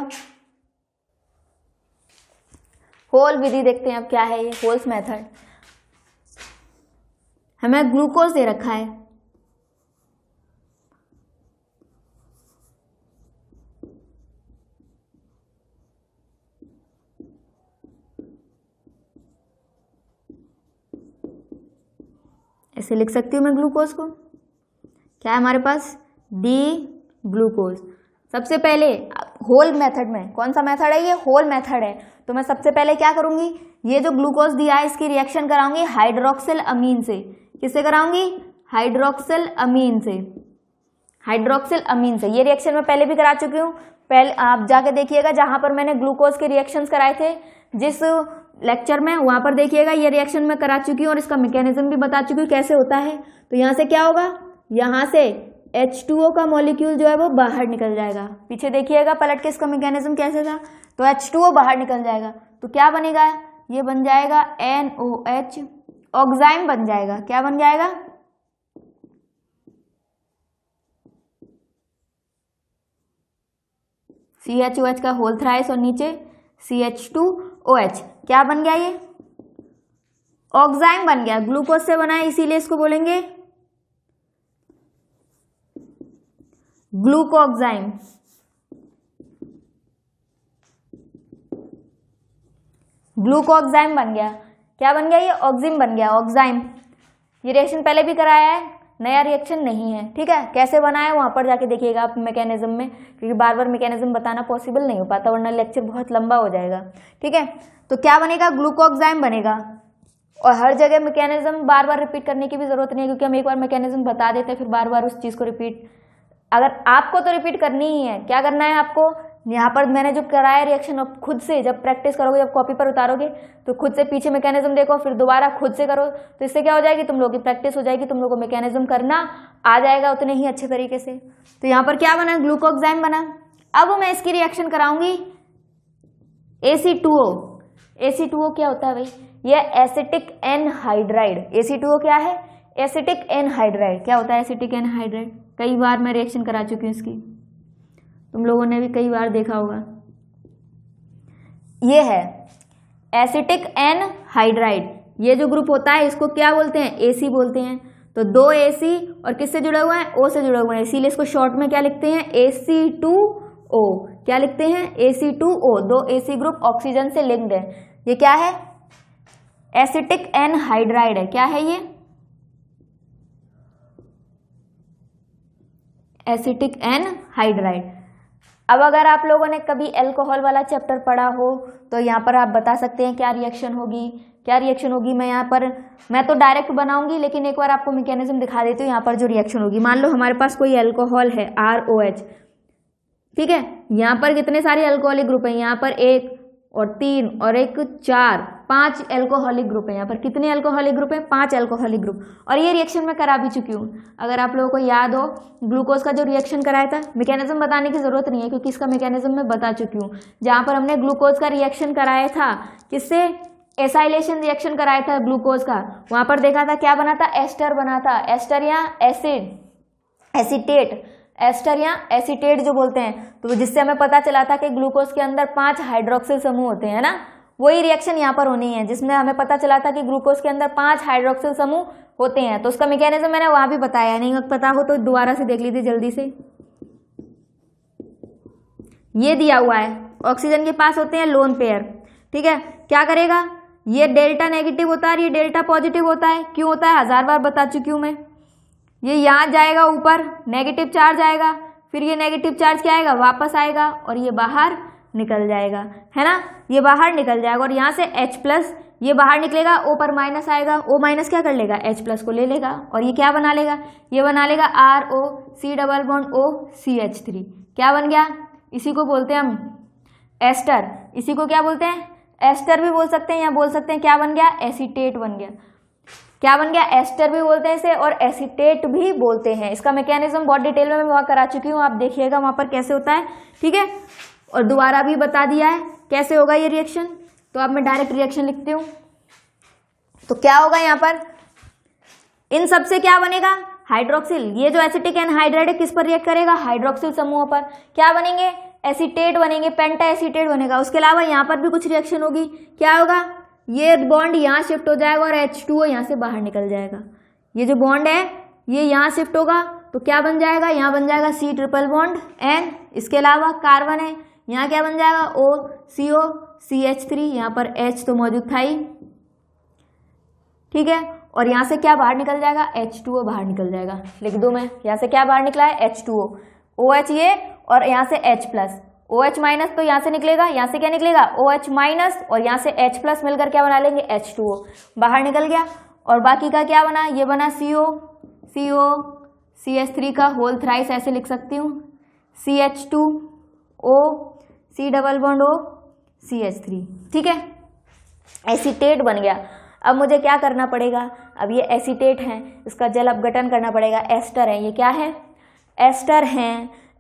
होल विधि देखते हैं अब क्या है ये होल्स मेथड हमें ग्लूकोज दे रखा है ऐसे लिख सकती हूं मैं ग्लूकोज को क्या है हमारे पास डी ग्लूकोज सबसे पहले होल मेथड में कौन सा मेथड है ये होल मेथड है तो मैं सबसे पहले क्या करूँगी ये जो ग्लूकोज दिया है इसकी रिएक्शन कराऊंगी हाइड्रोक्सिल अमीन से किससे कराऊंगी हाइड्रोक्सिल अमीन से हाइड्रोक्सिल अमीन से ये रिएक्शन मैं पहले भी करा चुकी हूँ पहले आप जाके देखिएगा जहाँ पर मैंने ग्लूकोज के रिएक्शंस कराए थे जिस लेक्चर में वहाँ पर देखिएगा ये रिएक्शन मैं करा चुकी हूँ और इसका मैकेनिज्म भी बता चुकी हूँ कैसे होता है तो यहाँ से क्या होगा यहाँ से H2O का मॉलिक्यूल जो है वो बाहर निकल जाएगा पीछे देखिएगा पलट के इसका मैकेनिज्म कैसे था तो H2O बाहर निकल जाएगा तो क्या बनेगा ये बन जाएगा NOH ऑक्साइम बन जाएगा क्या बन जाएगा सी एच ओ एच का होल थ्राइस और नीचे C H two O H क्या बन गया ये ऑक्साइम बन गया ग्लूकोज से बना है इसीलिए इसको बोलेंगे ग्लूकोक्साइम ग्लूकोक्साइम बन गया क्या बन गया ये ऑक्सिम बन गया ऑक्साइम ये रिएक्शन पहले भी कराया है नया रिएक्शन नहीं है ठीक है कैसे बना है वहाँ पर जाके देखिएगा आप मैकेनिज्म में क्योंकि बार बार मैकेनिज्म बताना पॉसिबल नहीं हो पाता वरना लेक्चर बहुत लंबा हो जाएगा ठीक है तो क्या बनेगा ग्लूकोक्साइम बनेगा और हर जगह मैकेनिज्म बार बार रिपीट करने की भी ज़रूरत नहीं है क्योंकि हम एक बार मैकेनिज्म बता देते हैं फिर बार बार उस चीज़ को रिपीट अगर आपको तो रिपीट करनी ही है क्या करना है आपको यहाँ पर मैंने जो कराया रिएक्शन अब खुद से जब प्रैक्टिस करोगे जब कॉपी पर उतारोगे तो खुद से पीछे मैकेनिज्म देखो फिर दोबारा खुद से करो तो इससे क्या हो जाएगी तुम लोग की प्रैक्टिस हो जाएगी तुम लोग को मैकेनिज्म करना आ जाएगा उतने ही अच्छे तरीके से तो यहाँ पर क्या बना ग्लूकोक्साइम बना अब मैं इसकी रिएक्शन कराऊंगी A C two O A C two O क्या होता है भाई यह acetic anhydride A C two O क्या है एसिटिक एनहाइड्राइड क्या होता है एसिटिक एनहाइड्राइड कई बार मैं रिएक्शन करा चुकी हूँ इसकी तुम लोगों ने भी कई बार देखा होगा ये है एसिटिक एन हाइड्राइड ये जो ग्रुप होता है इसको क्या बोलते हैं एसी बोलते हैं तो दो एसी और किससे जुड़े हुए हैं ओ से जुड़े हुए हैं इसीलिए इसको शॉर्ट में क्या लिखते हैं ए टू ओ क्या लिखते हैं ए सी टू ओ दो एसी ग्रुप ऑक्सीजन से लिंक्ड है ये क्या है एसिटिक एन हाइड्राइड है क्या है ये एसिटिक एंड हाइड्राइड अब अगर आप लोगों ने कभी एल्कोहल वाला चैप्टर पढ़ा हो तो यहाँ पर आप बता सकते हैं क्या रिएक्शन होगी क्या रिएक्शन होगी मैं यहाँ पर मैं तो डायरेक्ट बनाऊंगी लेकिन एक बार आपको मैकेनिज्म दिखा देती हूँ यहाँ पर जो रिएक्शन होगी मान लो हमारे पास कोई एल्कोहल है आर ओ एच ठीक है यहाँ पर कितने सारे एल्कोहलिक ग्रुप हैं यहाँ पर एक और तीन और एक चार पांच एल्कोहलिक ग्रुप है यहाँ पर कितने एल्कोहलिक ग्रुप है पांच एल्कोहलिक ग्रुप और ये रिएक्शन मैं करा भी चुकी हूँ अगर आप लोगों को याद हो ग्लूकोज का जो रिएक्शन कराया था मैकेनिज्म बताने की ज़रूरत नहीं है क्योंकि इसका मैकेनिज्म मैं बता चुकी हूँ जहाँ पर हमने ग्लूकोज का रिएक्शन कराया था किससे एसाइलेशन रिएक्शन कराया था ग्लूकोज का वहाँ पर देखा था क्या बना था एस्टर बना था एस्टर या एसिड एसिटेट एस्टर या एसिटेट जो बोलते हैं तो जिससे हमें पता चला था कि ग्लूकोज के अंदर पांच हाइड्रोक्सिल समूह होते हैं ना वही रिएक्शन यहाँ पर होनी है जिसमें हमें पता चला था कि ग्लूकोज के अंदर पांच हाइड्रोक्सिल समूह होते हैं तो उसका मैकेनिज्म मैंने वहां भी बताया नहीं पता हो तो दोबारा से देख लीजिए जल्दी से ये दिया हुआ है ऑक्सीजन के पास होते हैं लोन पेयर ठीक है क्या करेगा ये डेल्टा नेगेटिव होता है ये डेल्टा पॉजिटिव होता है क्यों होता है हजार बार बता चुकी हूं मैं ये यहाँ जाएगा ऊपर नेगेटिव चार्ज आएगा फिर ये नेगेटिव चार्ज क्या आएगा वापस आएगा और ये बाहर निकल जाएगा है ना ये बाहर निकल जाएगा और यहाँ से एच प्लस ये बाहर निकलेगा ओ पर माइनस आएगा ओ माइनस क्या कर लेगा एच प्लस को ले लेगा और ये क्या बना लेगा ये बना लेगा R O C double bond O C H three क्या बन गया इसी को बोलते हैं हम एस्टर इसी को क्या बोलते हैं एस्टर भी बोल सकते हैं या बोल सकते हैं क्या बन गया एसीटेट बन गया क्या बन गया एस्टर भी बोलते हैं इसे और एसिटेट भी बोलते हैं इसका मैकेनिज्म बहुत डिटेल में मैं वहाँ करा चुकी हूँ आप देखिएगा वहाँ पर कैसे होता है ठीक है और दोबारा भी बता दिया है कैसे होगा ये रिएक्शन तो अब मैं डायरेक्ट रिएक्शन लिखती हूँ तो क्या होगा यहाँ पर इन सबसे क्या बनेगा हाइड्रोक्सिल ये जो एसिटिक एनहाइड्राइड है किस पर रिएक्ट करेगा हाइड्रोक्सिल समूह पर क्या बनेंगे एसिटेट बनेंगे पेंटा एसिटेट बनेगा उसके अलावा यहाँ पर भी कुछ रिएक्शन होगी क्या होगा ये बॉन्ड यहाँ शिफ्ट हो जाएगा और एच टू यहाँ से बाहर निकल जाएगा ये जो बॉन्ड है ये यहाँ शिफ्ट होगा तो क्या बन जाएगा यहाँ बन जाएगा सी ट्रिपल बॉन्ड एन इसके अलावा कार्बन है यहाँ क्या बन जाएगा ओ C O C H three यहाँ पर एच तो मौजूद था ही ठीक है और यहाँ से क्या बाहर निकल जाएगा एच टू ओ बाहर निकल जाएगा लिख दो मैं यहाँ से क्या बाहर निकला है H two O O H ये और यहाँ से H plus O H minus तो यहाँ से निकलेगा यहाँ से क्या निकलेगा ओ एच माइनस और यहाँ से एच प्लस मिलकर क्या बना लेंगे एच टू ओ बाहर निकल गया और बाकी का क्या बना ये बना C C O O C H three का होल थ्राइस ऐसे लिख सकती हूँ C H two O C double bond O C H three ठीक है एसीटेट बन गया अब मुझे क्या करना पड़ेगा अब ये एसीटेट है इसका जल अपघटन करना पड़ेगा एस्टर है ये क्या है एस्टर हैं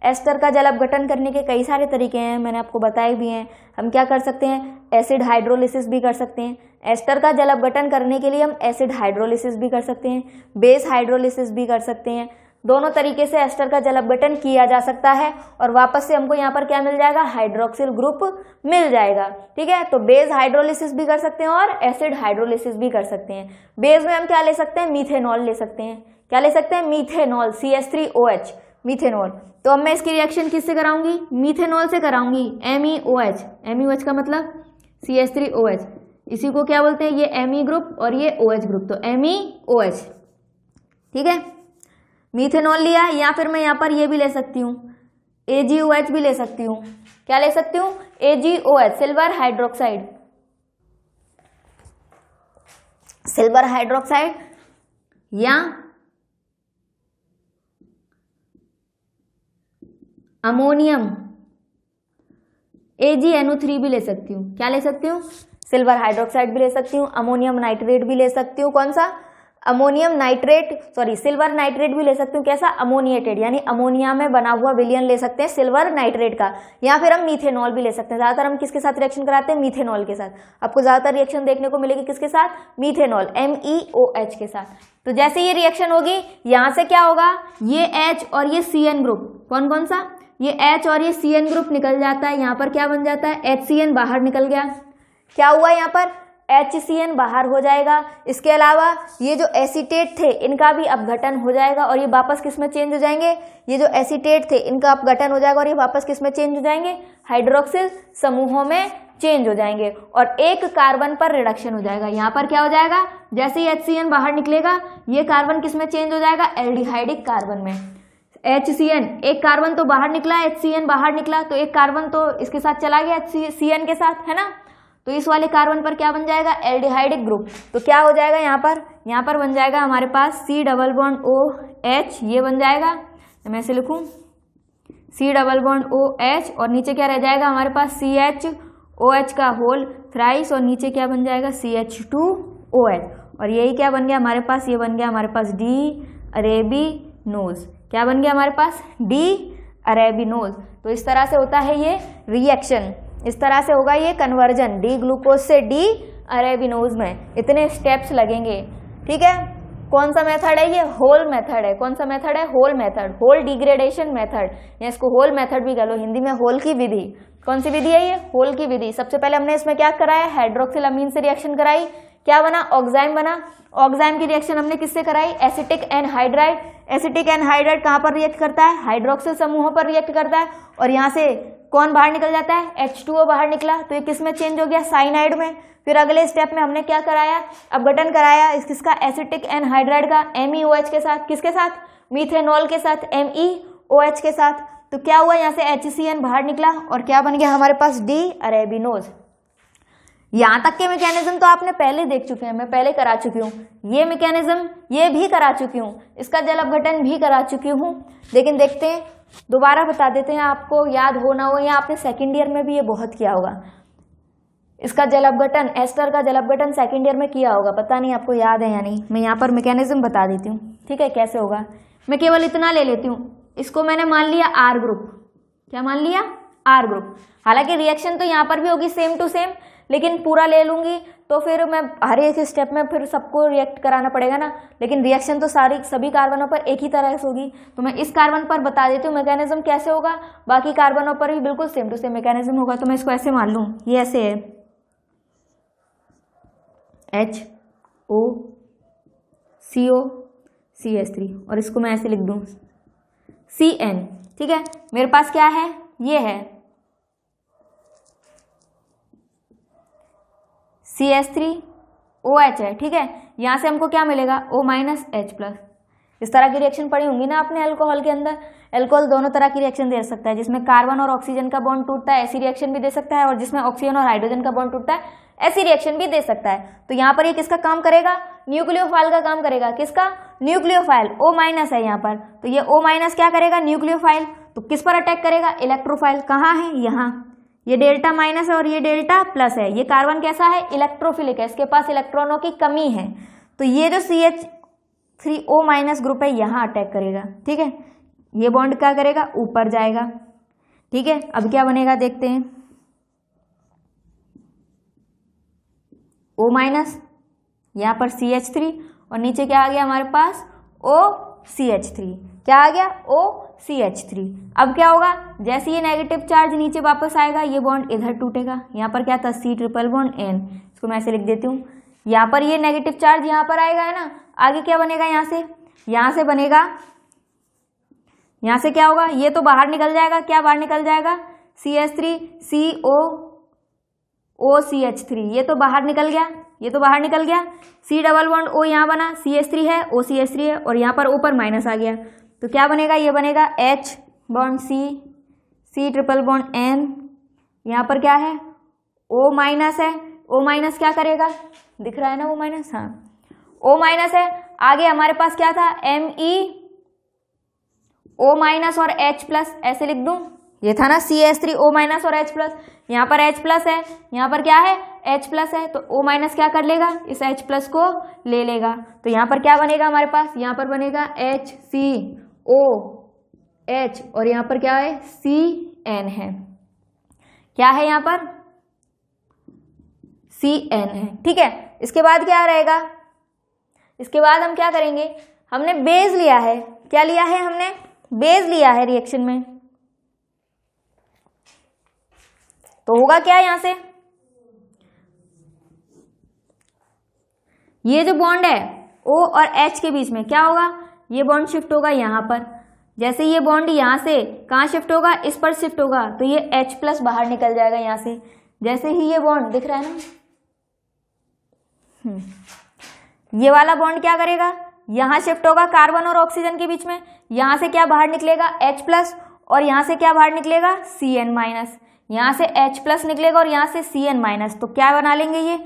एस्टर का जल अपघटन करने के कई सारे तरीके हैं मैंने आपको बताए भी हैं हम क्या कर सकते हैं एसिड हाइड्रोलिसिस भी कर सकते हैं एस्टर का जल अपघटन करने के लिए हम एसिड हाइड्रोलिसिस भी कर सकते हैं बेस हाइड्रोलिसिस भी कर सकते हैं दोनों तरीके से एस्टर का जल अपघटन किया जा सकता है और वापस से हमको यहाँ पर क्या मिल जाएगा हाइड्रोक्सिल ग्रुप मिल जाएगा ठीक है तो बेस हाइड्रोलिसिस भी कर सकते हैं और एसिड हाइड्रोलिसिस भी कर सकते हैं बेस में हम क्या ले सकते हैं मीथेनॉल ले सकते हैं क्या ले सकते हैं methanol C S three O H methanol तो अब मैं इसकी रिएक्शन किससे कराऊंगी मीथेनॉल से कराऊंगी M E O H M E O H का मतलब C H three O H इसी को क्या बोलते हैं ये एम ई ग्रुप और ये ओ एच ग्रुप तो एम ई ओ एच ठीक है मीथेनॉल लिया या फिर मैं यहाँ पर ये भी ले सकती हूँ ए जी ओ एच भी ले सकती हूँ क्या ले सकती हूँ A G O H silver hydroxide silver hydroxide या ammonium A G NO three भी ले सकती हूँ क्या ले सकती हूँ सिल्वर हाइड्रोक्साइड भी ले सकती हूँ अमोनियम नाइट्रेट भी ले सकती हूँ कौन सा ammonium nitrate sorry silver nitrate भी ले सकती हूँ कैसा अमोनिएटेड यानी अमोनिया में बना हुआ विलियन ले सकते हैं सिल्वर नाइट्रेट का या फिर हम मीथेनॉल भी ले सकते हैं ज़्यादातर हम किसके साथ रिएक्शन कराते हैं मीथेनॉल के साथ आपको ज़्यादातर रिएक्शन देखने को मिलेगी किसके साथ methanol M E O H के साथ तो जैसे ये रिएक्शन होगी यहाँ से क्या होगा ये एच और ये सी एन ग्रुप कौन कौन सा ये एच और ये सी एन ग्रुप निकल जाता है यहाँ पर क्या बन जाता है एच सी एन बाहर निकल गया क्या हुआ यहाँ पर एच सी एन बाहर हो जाएगा इसके अलावा ये जो एसीटेट थे इनका भी अपघटन हो जाएगा और ये वापस किस में चेंज हो जाएंगे ये जो एसीटेट थे इनका अपघटन हो जाएगा और ये वापस किस में चेंज हो जाएंगे हाइड्रोक्सिल समूहों में चेंज हो जाएंगे और एक कार्बन पर रिडक्शन हो जाएगा यहाँ पर क्या हो जाएगा जैसे ही एच बाहर निकलेगा ये कार्बन किस में चेंज हो जाएगा एल्डिहाइडिक कार्बन में एच सी एन एक कार्बन तो बाहर निकला एच सी एन बाहर निकला तो एक कार्बन तो इसके साथ चला गया एच सी एन के साथ है ना तो इस वाले कार्बन पर क्या बन जाएगा एल्डिहाइडिक ग्रुप तो क्या हो जाएगा यहाँ पर यहाँ पर बन जाएगा हमारे पास C double bond O H ये बन जाएगा तो मैं ऐसे लिखूँ C double bond O H और नीचे क्या रह जाएगा हमारे पास सी एच ओ एच का होल थ्राइस और नीचे क्या बन जाएगा C H two O H और यही क्या बन गया हमारे पास ये बन गया हमारे पास डी अरेबी नोज़ क्या बन गया हमारे पास डी अरेबिनोज तो इस तरह से होता है ये रिएक्शन इस तरह से होगा ये कन्वर्जन डी ग्लूकोज से डी अरेबिनोज में इतने स्टेप्स लगेंगे ठीक है कौन सा मेथड है ये होल मेथड है कौन सा मेथड है Wohl method Wohl degradation method या इसको होल मेथड भी कह लो हिंदी में होल की विधि कौन सी विधि है ये होल की विधि सबसे पहले हमने इसमें क्या कराया हाइड्रोक्सिल अमीन से रिएक्शन कराई क्या बना ऑक्साइम बना ऑक्साइम की रिएक्शन हमने किससे कराई एसिटिक एनहाइड्राइड एसिटिक एनहाइड्राइड कहाँ पर रिएक्ट करता है हाइड्रोक्सिल समूहों पर रिएक्ट करता है और यहाँ से कौन बाहर निकल जाता है H2O बाहर निकला तो ये किस में चेंज हो गया साइनाइड में फिर अगले स्टेप में हमने क्या कराया गठन कराया इस किसका एसिटिक एनहाइड्राइड का एम ई ओ एच के साथ किसके साथ मीथेनॉल के साथ एम ई ओ एच के साथ तो क्या हुआ यहाँ से एच सी एन बाहर निकला और क्या बन गया हमारे पास डी अरेबिनोज यहां तक के मैकेनिज्म तो आपने पहले देख चुके हैं मैं पहले करा चुकी हूँ ये मैकेनिज्म ये भी करा चुकी हूँ इसका जल अपघटन भी करा चुकी हूँ लेकिन देखते हैं दोबारा बता देते हैं आपको याद हो ना हो या आपने सेकेंड ईयर में भी ये बहुत किया होगा इसका जल अपघटन एस्टर का जल अपघटन सेकेंड ईयर में किया होगा पता नहीं आपको याद है या नहीं मैं यहाँ पर मैकेनिज्म बता देती हूँ ठीक है कैसे होगा मैं केवल इतना ले लेती हूँ इसको मैंने मान लिया आर ग्रुप क्या मान लिया आर ग्रुप हालांकि रिएक्शन तो यहाँ पर भी होगी सेम टू सेम लेकिन पूरा ले लूँगी तो फिर मैं हर एक स्टेप में फिर सबको रिएक्ट कराना पड़ेगा ना लेकिन रिएक्शन तो सारी सभी कार्बनों पर एक ही तरह से होगी तो मैं इस कार्बन पर बता देती हूँ मैकेनिज्म कैसे होगा बाकी कार्बनों पर भी बिल्कुल सेम टू सेम मैकेनिज्म होगा तो मैं इसको ऐसे मान लूँ ये ऐसे है H O C O C S three और इसको मैं ऐसे लिख दूँ सी एन ठीक है मेरे पास क्या है ये है C S three O H है ठीक है यहाँ से हमको क्या मिलेगा ओ माइनस एच प्लस इस तरह की रिएक्शन पड़ी होंगी ना आपने अल्कोहल के अंदर अल्कोहल दोनों तरह की रिएक्शन दे सकता है जिसमें कार्बन और ऑक्सीजन का बॉन्ड टूटता है ऐसी रिएक्शन भी दे सकता है और जिसमें ऑक्सीजन और हाइड्रोजन का बॉन्ड टूटता है ऐसी रिएक्शन भी दे सकता है तो यहाँ पर ये किसका काम करेगा न्यूक्लियोफाइल का काम करेगा किसका न्यूक्लियोफाइल ओ माइनस है यहाँ पर तो ये ओ माइनस क्या करेगा न्यूक्लियोफाइल तो किस पर अटैक करेगा इलेक्ट्रोफाइल कहाँ है यहाँ ये डेल्टा माइनस है और ये डेल्टा प्लस है ये कार्बन कैसा है इलेक्ट्रोफिलिक है इसके पास इलेक्ट्रॉनों की कमी है तो ये जो C H three O minus group है यहाँ अटैक करेगा ठीक है ये बॉन्ड क्या करेगा ऊपर जाएगा ठीक है अब क्या बनेगा देखते हैं ओ माइनस यहाँ पर सी एच थ्री और नीचे क्या आ गया हमारे पास ओ सी एच थ्री क्या आ गया ओ सी एच थ्री अब क्या होगा जैसे ये नेगेटिव चार्ज नीचे वापस आएगा ये बॉन्ड इधर टूटेगा यहाँ पर क्या था सी ट्रिपल बॉन्ड एन इसको मैं ऐसे लिख देती हूँ यहाँ पर ये नेगेटिव चार्ज यहाँ पर आएगा है ना आगे क्या बनेगा यहाँ से यहाँ से बनेगा यहाँ से क्या होगा ये तो बाहर निकल जाएगा क्या बाहर निकल जाएगा C H three C O O C H three ये तो बाहर निकल गया ये तो बाहर निकल गया सी डबल बॉन्ड ओ यहाँ बना सी एस थ्री है ओ सी एस थ्री है और यहाँ पर ओ पर माइनस आ गया तो क्या बनेगा ये बनेगा H bond C C triple bond N यहाँ पर क्या है ओ माइनस है ओ माइनस क्या करेगा दिख रहा है ना वो माइनस हाँ ओ माइनस है आगे हमारे पास क्या था एम ई ओ माइनस और एच प्लस ऐसे लिख दूँ ये था ना C S three O minus और एच प्लस यहाँ पर एच प्लस है यहाँ पर क्या है एच प्लस है तो ओ माइनस क्या कर लेगा इस एच प्लस को ले लेगा तो यहाँ पर क्या बनेगा हमारे पास यहाँ पर बनेगा एच सी ओ एच और यहाँ पर क्या है सी एन है क्या है यहाँ पर सी एन है ठीक है इसके बाद क्या रहेगा इसके बाद हम क्या करेंगे हमने बेस लिया है क्या लिया है हमने बेस लिया है रिएक्शन में तो होगा क्या यहां से ये जो बॉन्ड है ओ और एच के बीच में क्या होगा ये बॉन्ड शिफ्ट होगा यहाँ पर जैसे ये बॉन्ड यहाँ से कहाँ शिफ्ट होगा इस पर शिफ्ट होगा तो ये H प्लस बाहर निकल जाएगा यहाँ से जैसे ही ये बॉन्ड दिख रहा है ना हम्म। ये वाला बॉन्ड क्या करेगा यहाँ शिफ्ट होगा कार्बन और ऑक्सीजन के बीच में यहाँ से क्या बाहर निकलेगा H प्लस और यहाँ से क्या बाहर निकलेगा सी एन माइनस यहाँ से H प्लस निकलेगा और यहाँ से सी एन माइनस तो क्या बना लेंगे ये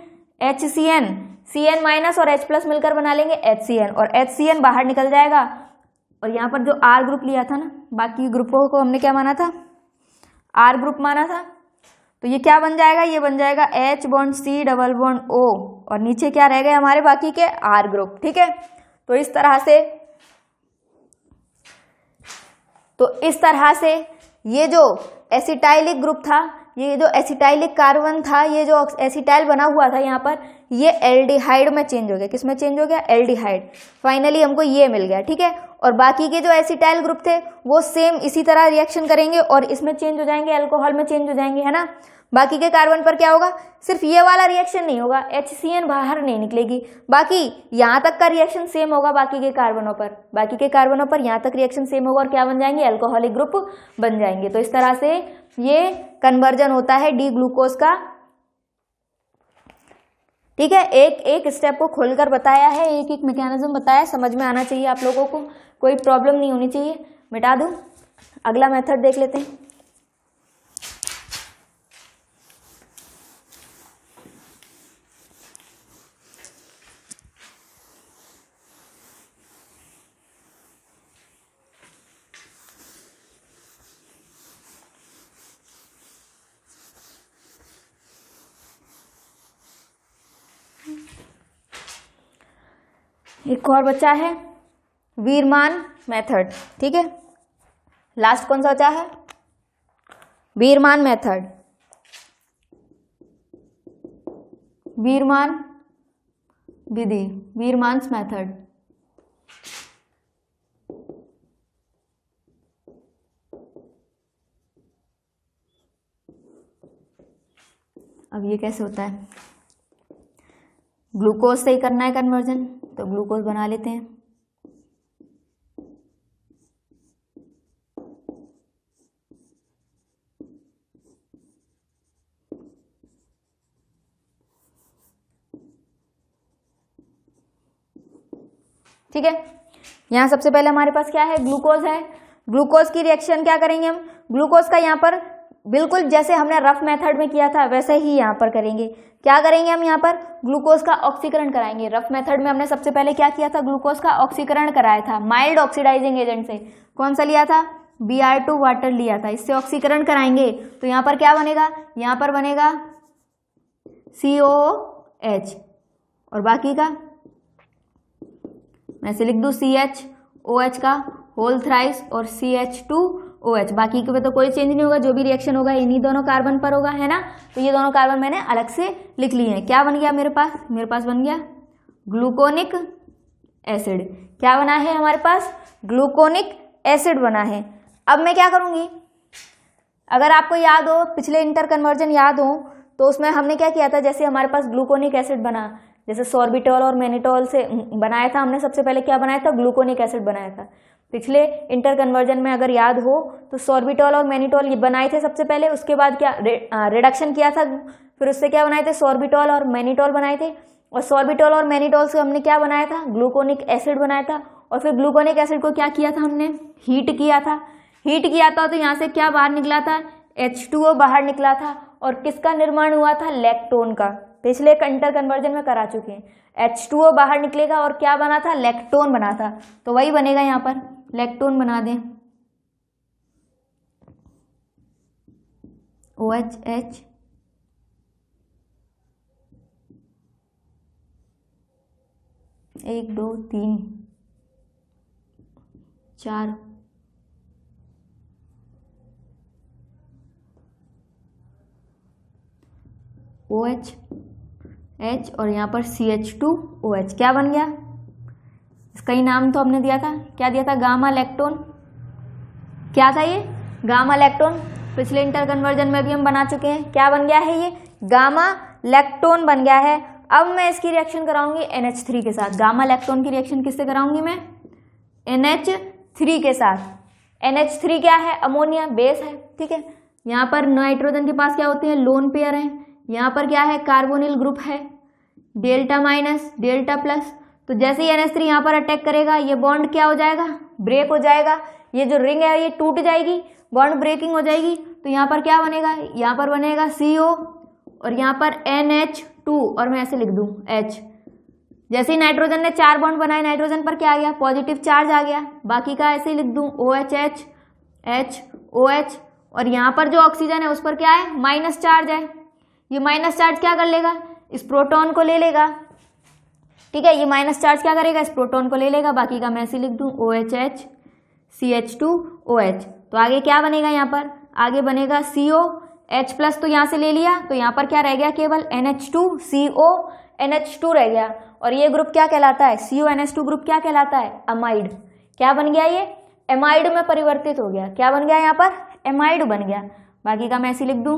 H C N C N minus और एच प्लस मिलकर बना लेंगे एच सी एन और एच सी एन बाहर निकल जाएगा और यहाँ पर जो आर ग्रुप लिया था ना बाकी ग्रुपों को हमने क्या माना था आर ग्रुप माना था तो ये क्या बन जाएगा ये बन जाएगा H bond C double bond O और नीचे क्या रह गए हमारे बाकी के आर ग्रुप ठीक है तो इस तरह से तो इस तरह से ये जो एसिटाइलिक ग्रुप था ये जो एसिटाइलिक कार्बन था ये जो एसिटाइल बना हुआ था यहाँ पर ये एल्डिहाइड में चेंज हो गया किस में चेंज हो गया एल्डिहाइड फाइनली हमको ये मिल गया ठीक है और बाकी के जो एसिटाइल ग्रुप थे वो सेम इसी तरह रिएक्शन करेंगे और इसमें चेंज हो जाएंगे एल्कोहल में चेंज हो जाएंगे है ना बाकी के कार्बन पर क्या होगा सिर्फ ये वाला रिएक्शन नहीं होगा एच बाहर नहीं निकलेगी बाकी यहाँ तक का रिएक्शन सेम होगा बाकी के कार्बनों पर बाकी के कार्बनों पर यहाँ तक रिएक्शन सेम होगा और क्या बन जाएंगे एल्कोहलिक ग्रुप बन जाएंगे तो इस तरह से ये कन्वर्जन होता है डी ग्लूकोज का ठीक है एक एक स्टेप को खोलकर बताया है एक एक मैकेनिज्म बताया समझ में आना चाहिए आप लोगों को कोई प्रॉब्लम नहीं होनी चाहिए मिटा दूँ अगला मेथड देख लेते हैं एक और बचा है वीरमान मेथड ठीक है लास्ट कौन सा बचा है वीरमान मेथड वीरमान विधि वीरमान्स मेथड अब ये कैसे होता है ग्लूकोज से ही करना है कन्वर्जन तो ग्लूकोज बना लेते हैं ठीक है यहां सबसे पहले हमारे पास क्या है ग्लूकोज है ग्लूकोज की रिएक्शन क्या करेंगे हम ग्लूकोज का यहां पर बिल्कुल जैसे हमने रफ मेथड में किया था वैसे ही यहाँ पर करेंगे क्या करेंगे हम यहाँ पर ग्लूकोज का ऑक्सीकरण कराएंगे रफ मेथड में हमने सबसे पहले क्या किया था ग्लूकोज का ऑक्सीकरण कराया था माइल्ड ऑक्सीडाइजिंग एजेंट से कौन सा लिया था बी आर टू वाटर लिया था इससे ऑक्सीकरण कराएंगे तो यहाँ पर क्या बनेगा यहाँ पर बनेगा सी ओ एच और बाकी का मैं से लिख दू सी एच ओ एच का होल थ्राइस और C H two O OH बाकी के तो कोई चेंज नहीं होगा जो भी रिएक्शन होगा इन्हीं दोनों कार्बन पर होगा है ना तो ये दोनों कार्बन मैंने अलग से लिख लिए हैं क्या बन गया मेरे पास मेरे पास बन गया ग्लूकोनिक एसिड क्या बना है हमारे पास ग्लूकोनिक एसिड बना है अब मैं क्या करूँगी अगर आपको याद हो पिछले इंटर कन्वर्जन याद हो तो उसमें हमने क्या किया था जैसे हमारे पास ग्लूकोनिक एसिड बना जैसे सॉर्बिटॉल और मैनिटॉल से बनाया था हमने सबसे पहले क्या बनाया था ग्लूकोनिक एसिड बनाया था पिछले इंटर कन्वर्जन में अगर याद हो तो सॉर्बिटॉल और मैनिटॉल ये बनाए थे सबसे पहले उसके बाद क्या रिडक्शन किया था फिर उससे क्या बनाए थे सॉर्बिटॉल और मैनिटॉल बनाए थे और सॉर्बिटॉल और मैनिटॉल से हमने क्या बनाया था ग्लूकोनिक एसिड बनाया था और फिर ग्लूकोनिक एसिड को क्या किया था हमने हीट किया था हीट किया था तो यहाँ से क्या बाहर निकला था एच बाहर निकला था और किसका निर्माण हुआ था लेक्टोन का पिछले इंटर कन्वर्जन में करा चुके हैं एच बाहर निकलेगा और क्या बना था लेक्टोन बना था तो वही बनेगा यहाँ पर इलेक्ट्रॉन बना दें ओ एच एच एक दो तीन चार ओ एच एच और यहाँ पर C H two O H क्या बन गया कई नाम तो हमने दिया था क्या दिया था गामा इलेक्ट्रॉन क्या था ये गामा इलेक्ट्रॉन पिछले इंटर कन्वर्जन में भी हम बना चुके हैं क्या बन गया है ये गामा इलेक्ट्रॉन बन गया है अब मैं इसकी रिएक्शन कराऊंगी NH3 के साथ गामा इलेक्ट्रॉन की रिएक्शन किससे कराऊंगी मैं NH3 के साथ NH3 क्या है अमोनिया बेस है ठीक है यहाँ पर नाइट्रोजन के पास क्या होते हैं लोन पेयर हैं यहाँ पर क्या है कार्बोनिल ग्रुप है डेल्टा माइनस डेल्टा प्लस तो जैसे ही एन एस थ्री यहाँ पर अटैक करेगा ये बॉन्ड क्या हो जाएगा ब्रेक हो जाएगा ये जो रिंग है ये टूट जाएगी बॉन्ड ब्रेकिंग हो जाएगी तो यहाँ पर क्या बनेगा यहाँ पर बनेगा सी ओ और यहाँ पर एन एच टू और मैं ऐसे लिख दूँ एच जैसे ही नाइट्रोजन ने चार बॉन्ड बनाए नाइट्रोजन पर क्या आ गया पॉजिटिव चार्ज आ गया बाकी का ऐसे ही लिख दूँ O H H H O H और यहाँ पर जो ऑक्सीजन है उस पर क्या है माइनस चार्ज है ये माइनस चार्ज क्या कर लेगा इस प्रोटॉन को ले लेगा ठीक है ये माइनस चार्ज क्या करेगा इस प्रोटोन को ले लेगा बाकी का मैं ऐसे लिख दूँ O H H C H two O H तो आगे क्या बनेगा यहाँ पर आगे बनेगा सी ओ एच प्लस तो यहाँ से ले लिया तो यहाँ पर क्या रह गया केवल N H two C O N H two रह गया और ये ग्रुप क्या कहलाता है C O N H two group क्या कहलाता है अमाइड क्या बन गया ये एमाइड में परिवर्तित हो गया क्या बन गया यहाँ पर एमाइड बन गया बाकी का मैं ऐसे लिख दूँ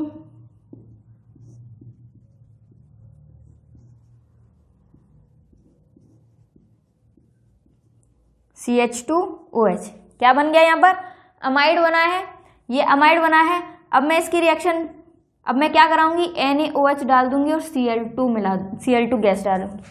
C H two O H क्या बन गया यहाँ पर अमाइड बना है ये अमाइड बना है अब मैं इसकी रिएक्शन अब मैं क्या कराऊंगी एन ए ओ एच डाल दूंगी और सी एल टू मिला सी एल टू गैस डालूंगी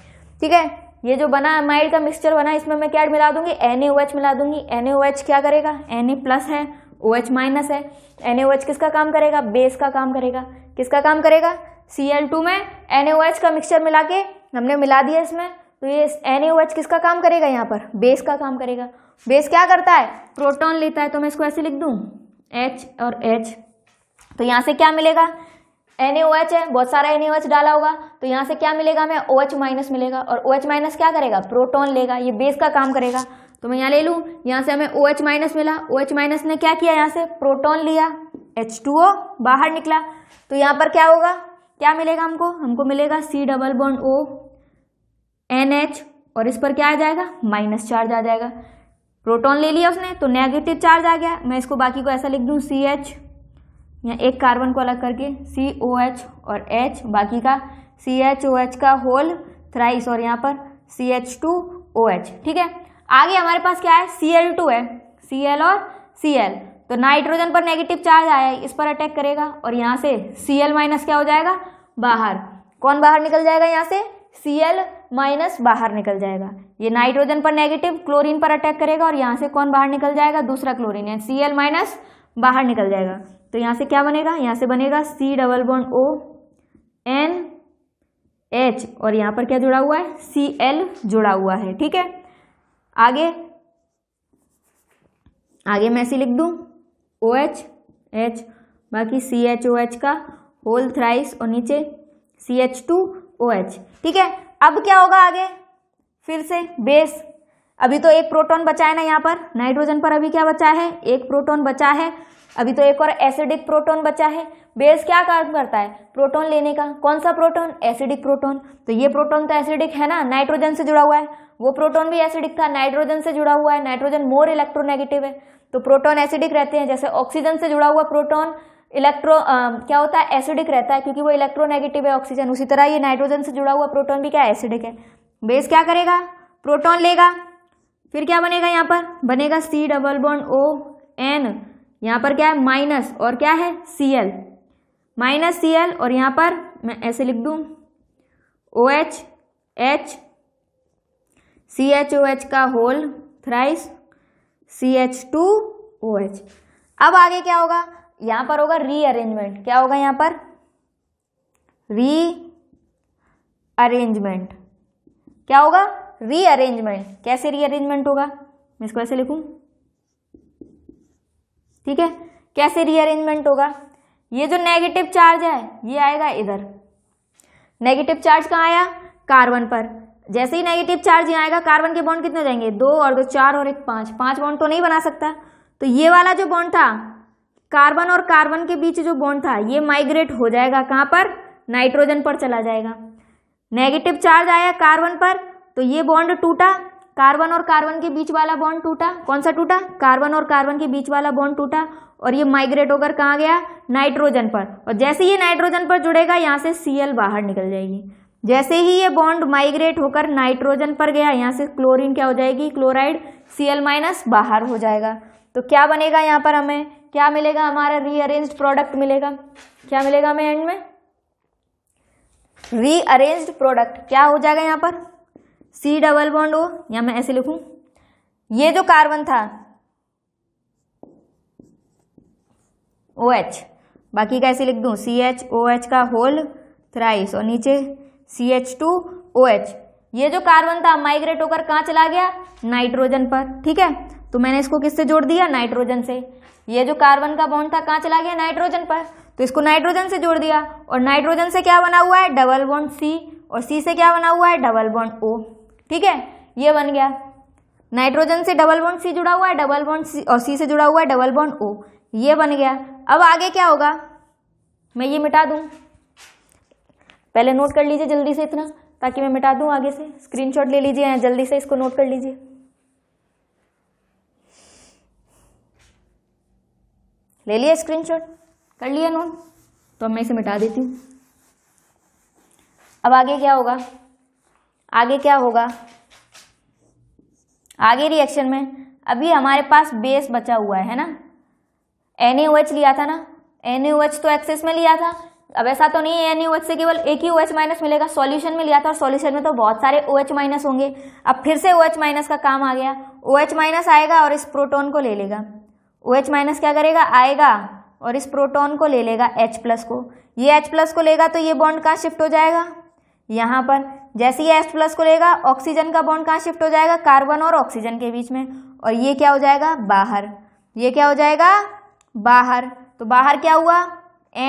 ठीक है ये जो बना अमाइड का मिक्सचर बना इसमें मैं क्या मिला दूंगी एन ए ओ एच मिला दूंगी एन ए ओ एच क्या करेगा एन ए प्लस है ओ एच माइनस है एन ए ओ एच किसका काम करेगा बेस का काम करेगा किसका काम करेगा सी एल टू में एन ए ओ एच का मिक्सचर मिला के हमने मिला दिया इसमें तो ये एन किसका काम करेगा यहाँ पर बेस का काम करेगा बेस क्या करता है प्रोटॉन लेता है तो मैं इसको ऐसे लिख दूँ एच और एच तो यहाँ से क्या मिलेगा एन है बहुत सारा एन डाला होगा तो यहाँ से क्या मिलेगा मैं ओ OH माइनस मिलेगा और ओ OH माइनस क्या करेगा प्रोटॉन लेगा ये बेस का काम करेगा तो मैं यहाँ ले लूँ यहाँ से हमें ओ OH माइनस मिला ओ OH माइनस ने क्या किया यहाँ से प्रोटोन लिया एच बाहर निकला तो यहाँ पर क्या होगा क्या मिलेगा हमको हमको मिलेगा C double bond O N H और इस पर क्या आ जाएगा माइनस चार्ज आ जाएगा प्रोटॉन ले लिया उसने तो नेगेटिव चार्ज आ गया मैं इसको बाकी को ऐसा लिख दूँ सी एच या एक कार्बन को अलग करके सी ओ एच और एच बाकी का सी एच ओ एच का होल थ्राइस और यहाँ पर C H two O H ठीक है आगे हमारे पास क्या है सी एल टू है सी एल और सी एल तो नाइट्रोजन पर नेगेटिव चार्ज आया इस पर अटैक करेगा और यहाँ से सी एल माइनस क्या हो जाएगा बाहर कौन बाहर निकल जाएगा यहाँ से सी एल माइनस बाहर निकल जाएगा ये नाइट्रोजन पर नेगेटिव क्लोरीन पर अटैक करेगा और यहाँ से कौन बाहर निकल जाएगा दूसरा क्लोरीन यानी सी एल माइनस बाहर निकल जाएगा तो यहाँ से क्या बनेगा यहाँ से बनेगा C double bond O N H और यहाँ पर क्या जुड़ा हुआ है सी एल जुड़ा हुआ है ठीक है आगे आगे मैं ऐसे लिख दूँ ओ एच एच बाकी सी एच ओ एच का होल थ्राइस और नीचे C H two O H ठीक है अब क्या होगा आगे फिर से बेस अभी तो एक प्रोटॉन बचा है ना यहाँ पर नाइट्रोजन पर अभी क्या बचा है एक प्रोटॉन बचा है अभी तो एक और एसिडिक प्रोटॉन बचा है बेस क्या काम करता है प्रोटॉन लेने का कौन सा प्रोटॉन एसिडिक प्रोटॉन तो ये प्रोटॉन तो एसिडिक है ना नाइट्रोजन से जुड़ा हुआ है वो प्रोटॉन भी एसिडिक था नाइट्रोजन से जुड़ा हुआ है नाइट्रोजन मोर इलेक्ट्रोनेगेटिव है तो प्रोटॉन एसिडिक रहते हैं जैसे ऑक्सीजन से जुड़ा हुआ प्रोटॉन इलेक्ट्रो क्या होता है एसिडिक रहता है क्योंकि वो इलेक्ट्रोनेगेटिव है ऑक्सीजन उसी तरह ये नाइट्रोजन से जुड़ा हुआ प्रोटॉन भी क्या एसिडिक है बेस क्या करेगा प्रोटॉन लेगा फिर क्या बनेगा यहाँ पर बनेगा C double bond O N यहाँ पर क्या है माइनस और क्या है C L minus C L और यहाँ पर मैं ऐसे लिख दूँ O H H C H O H का whole thrice C H two O H अब आगे क्या होगा यहां पर होगा रीअरेंजमेंट क्या होगा यहां पर री अरेंजमेंट क्या होगा रीअरेंजमेंट कैसे रीअरेंजमेंट होगा मैं इसको ऐसे लिखूं ठीक है कैसे रीअरेंजमेंट होगा ये जो नेगेटिव चार्ज है ये आएगा इधर नेगेटिव चार्ज कहाँ आया कार्बन पर जैसे ही नेगेटिव चार्ज यहाँ आएगा कार्बन के बॉन्ड कितने हो जाएंगे दो और दो चार और एक पांच पांच बॉन्ड तो नहीं बना सकता तो ये वाला जो बॉन्ड था कार्बन और कार्बन के बीच जो बॉन्ड था ये माइग्रेट हो जाएगा कहाँ पर नाइट्रोजन पर चला जाएगा नेगेटिव चार्ज आया कार्बन पर तो ये बॉन्ड टूटा कार्बन और कार्बन के बीच वाला बॉन्ड टूटा कौन सा टूटा कार्बन और कार्बन के बीच वाला बॉन्ड टूटा और ये माइग्रेट होकर कहाँ गया नाइट्रोजन पर और जैसे ये नाइट्रोजन पर जुड़ेगा यहाँ से सीएल बाहर निकल जाएगी जैसे ही ये बॉन्ड माइग्रेट होकर नाइट्रोजन पर गया यहाँ से क्लोरीन क्या हो जाएगी क्लोराइड सीएल माइनस बाहर हो जाएगा तो क्या बनेगा यहाँ पर हमें क्या मिलेगा हमारा रीअरेंज प्रोडक्ट मिलेगा क्या मिलेगा हमें एंड में रीअरेंज प्रोडक्ट क्या हो जाएगा यहाँ पर सी डबल बॉन्ड ओ या मैं ऐसे लिखूं ये जो कार्बन था ओ एच बाकी का ऐसे लिख दूं सी एच ओ एच का होल थ्राइस और नीचे C H two O H ये जो कार्बन था माइग्रेट होकर कहाँ चला गया नाइट्रोजन पर ठीक है तो मैंने इसको किससे जोड़ दिया नाइट्रोजन से ये जो कार्बन का बॉन्ड था कहाँ चला गया नाइट्रोजन पर तो इसको नाइट्रोजन से जोड़ दिया और नाइट्रोजन से क्या बना हुआ है डबल बॉन्ड सी और सी से क्या बना हुआ है डबल बॉन्ड ओ ठीक है ये बन गया नाइट्रोजन से डबल बॉन्ड सी जुड़ा हुआ है डबल बॉन्ड सी और सी से जुड़ा हुआ है डबल बॉन्ड ओ ये बन गया अब आगे क्या होगा मैं ये मिटा दूँ पहले नोट कर लीजिए जल्दी से इतना ताकि मैं मिटा दूँ आगे से स्क्रीनशॉट ले लीजिए जल्दी से इसको नोट कर लीजिए ले लिया स्क्रीनशॉट कर लिया नोट तो मैं इसे मिटा देती हूँ अब आगे क्या होगा आगे क्या होगा आगे रिएक्शन में अभी हमारे पास बेस बचा हुआ है ना एन लिया था ना एन तो एक्सेस में लिया था अब ऐसा तो नहीं है एन से केवल एक ही ओ OH माइनस मिलेगा सॉल्यूशन में लिया था और सॉल्यूशन में तो बहुत सारे ओ OH माइनस होंगे अब फिर से ओ OH माइनस का काम आ गया ओ OH माइनस आएगा और इस प्रोटोन को ले लेगा ओ OH माइनस क्या करेगा आएगा और इस प्रोटॉन को ले लेगा H प्लस को ये H प्लस को लेगा तो ये बॉन्ड कहाँ शिफ्ट हो जाएगा यहाँ पर जैसे ही H प्लस को लेगा ऑक्सीजन का बॉन्ड कहाँ शिफ्ट हो जाएगा कार्बन और ऑक्सीजन के बीच में और ये क्या हो जाएगा बाहर ये क्या हो जाएगा बाहर तो बाहर क्या हुआ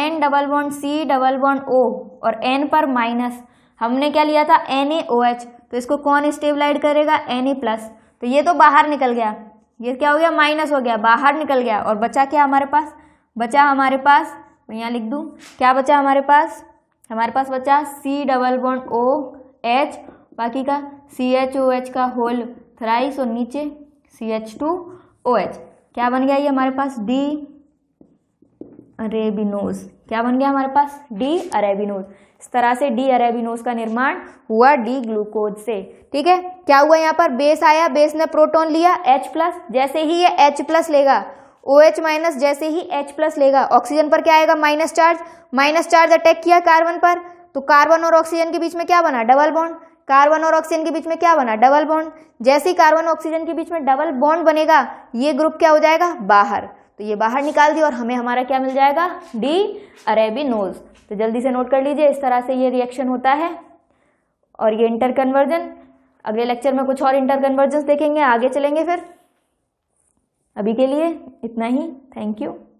N double bond C double bond O और एन पर माइनस हमने क्या लिया था एन ए ओ एच तो इसको कौन स्टेबलाइड करेगा एन ए प्लस तो ये तो बाहर निकल गया ये क्या हो गया माइनस हो गया बाहर निकल गया और बचा क्या हमारे पास बचा हमारे पास मैं यहाँ लिख दूँ क्या बचा हमारे पास हमारे पास बचा C double bond O H बाकी का सी एच ओ एच का होल थ्राइस और नीचे C H two O H क्या बन गया ये हमारे पास डी अरेबिनोज क्या बन गया हमारे पास डी अरेबिनोज इस तरह से डी अरेबिनोज का निर्माण हुआ डी ग्लूकोज से ठीक है क्या हुआ यहाँ पर बेस आया बेस ने प्रोटोन लिया H प्लस जैसे ही ये H प्लस लेगा ओ OH माइनस जैसे ही H प्लस लेगा ऑक्सीजन पर क्या आएगा minus charge minus charge attack किया कार्बन पर तो कार्बन और ऑक्सीजन के बीच में क्या बना डबल बॉन्ड कार्बन और ऑक्सीजन के बीच में क्या बना डबल बॉन्ड जैसे ही कार्बन ऑक्सीजन के बीच में डबल बॉन्ड बनेगा ये ग्रुप क्या हो जाएगा बाहर तो ये बाहर निकाल दिया और हमें हमारा क्या मिल जाएगा डी अरेबिनोज तो जल्दी से नोट कर लीजिए इस तरह से ये रिएक्शन होता है और ये इंटर कन्वर्जन अगले लेक्चर में कुछ और इंटर कन्वर्जेंस देखेंगे आगे चलेंगे फिर अभी के लिए इतना ही थैंक यू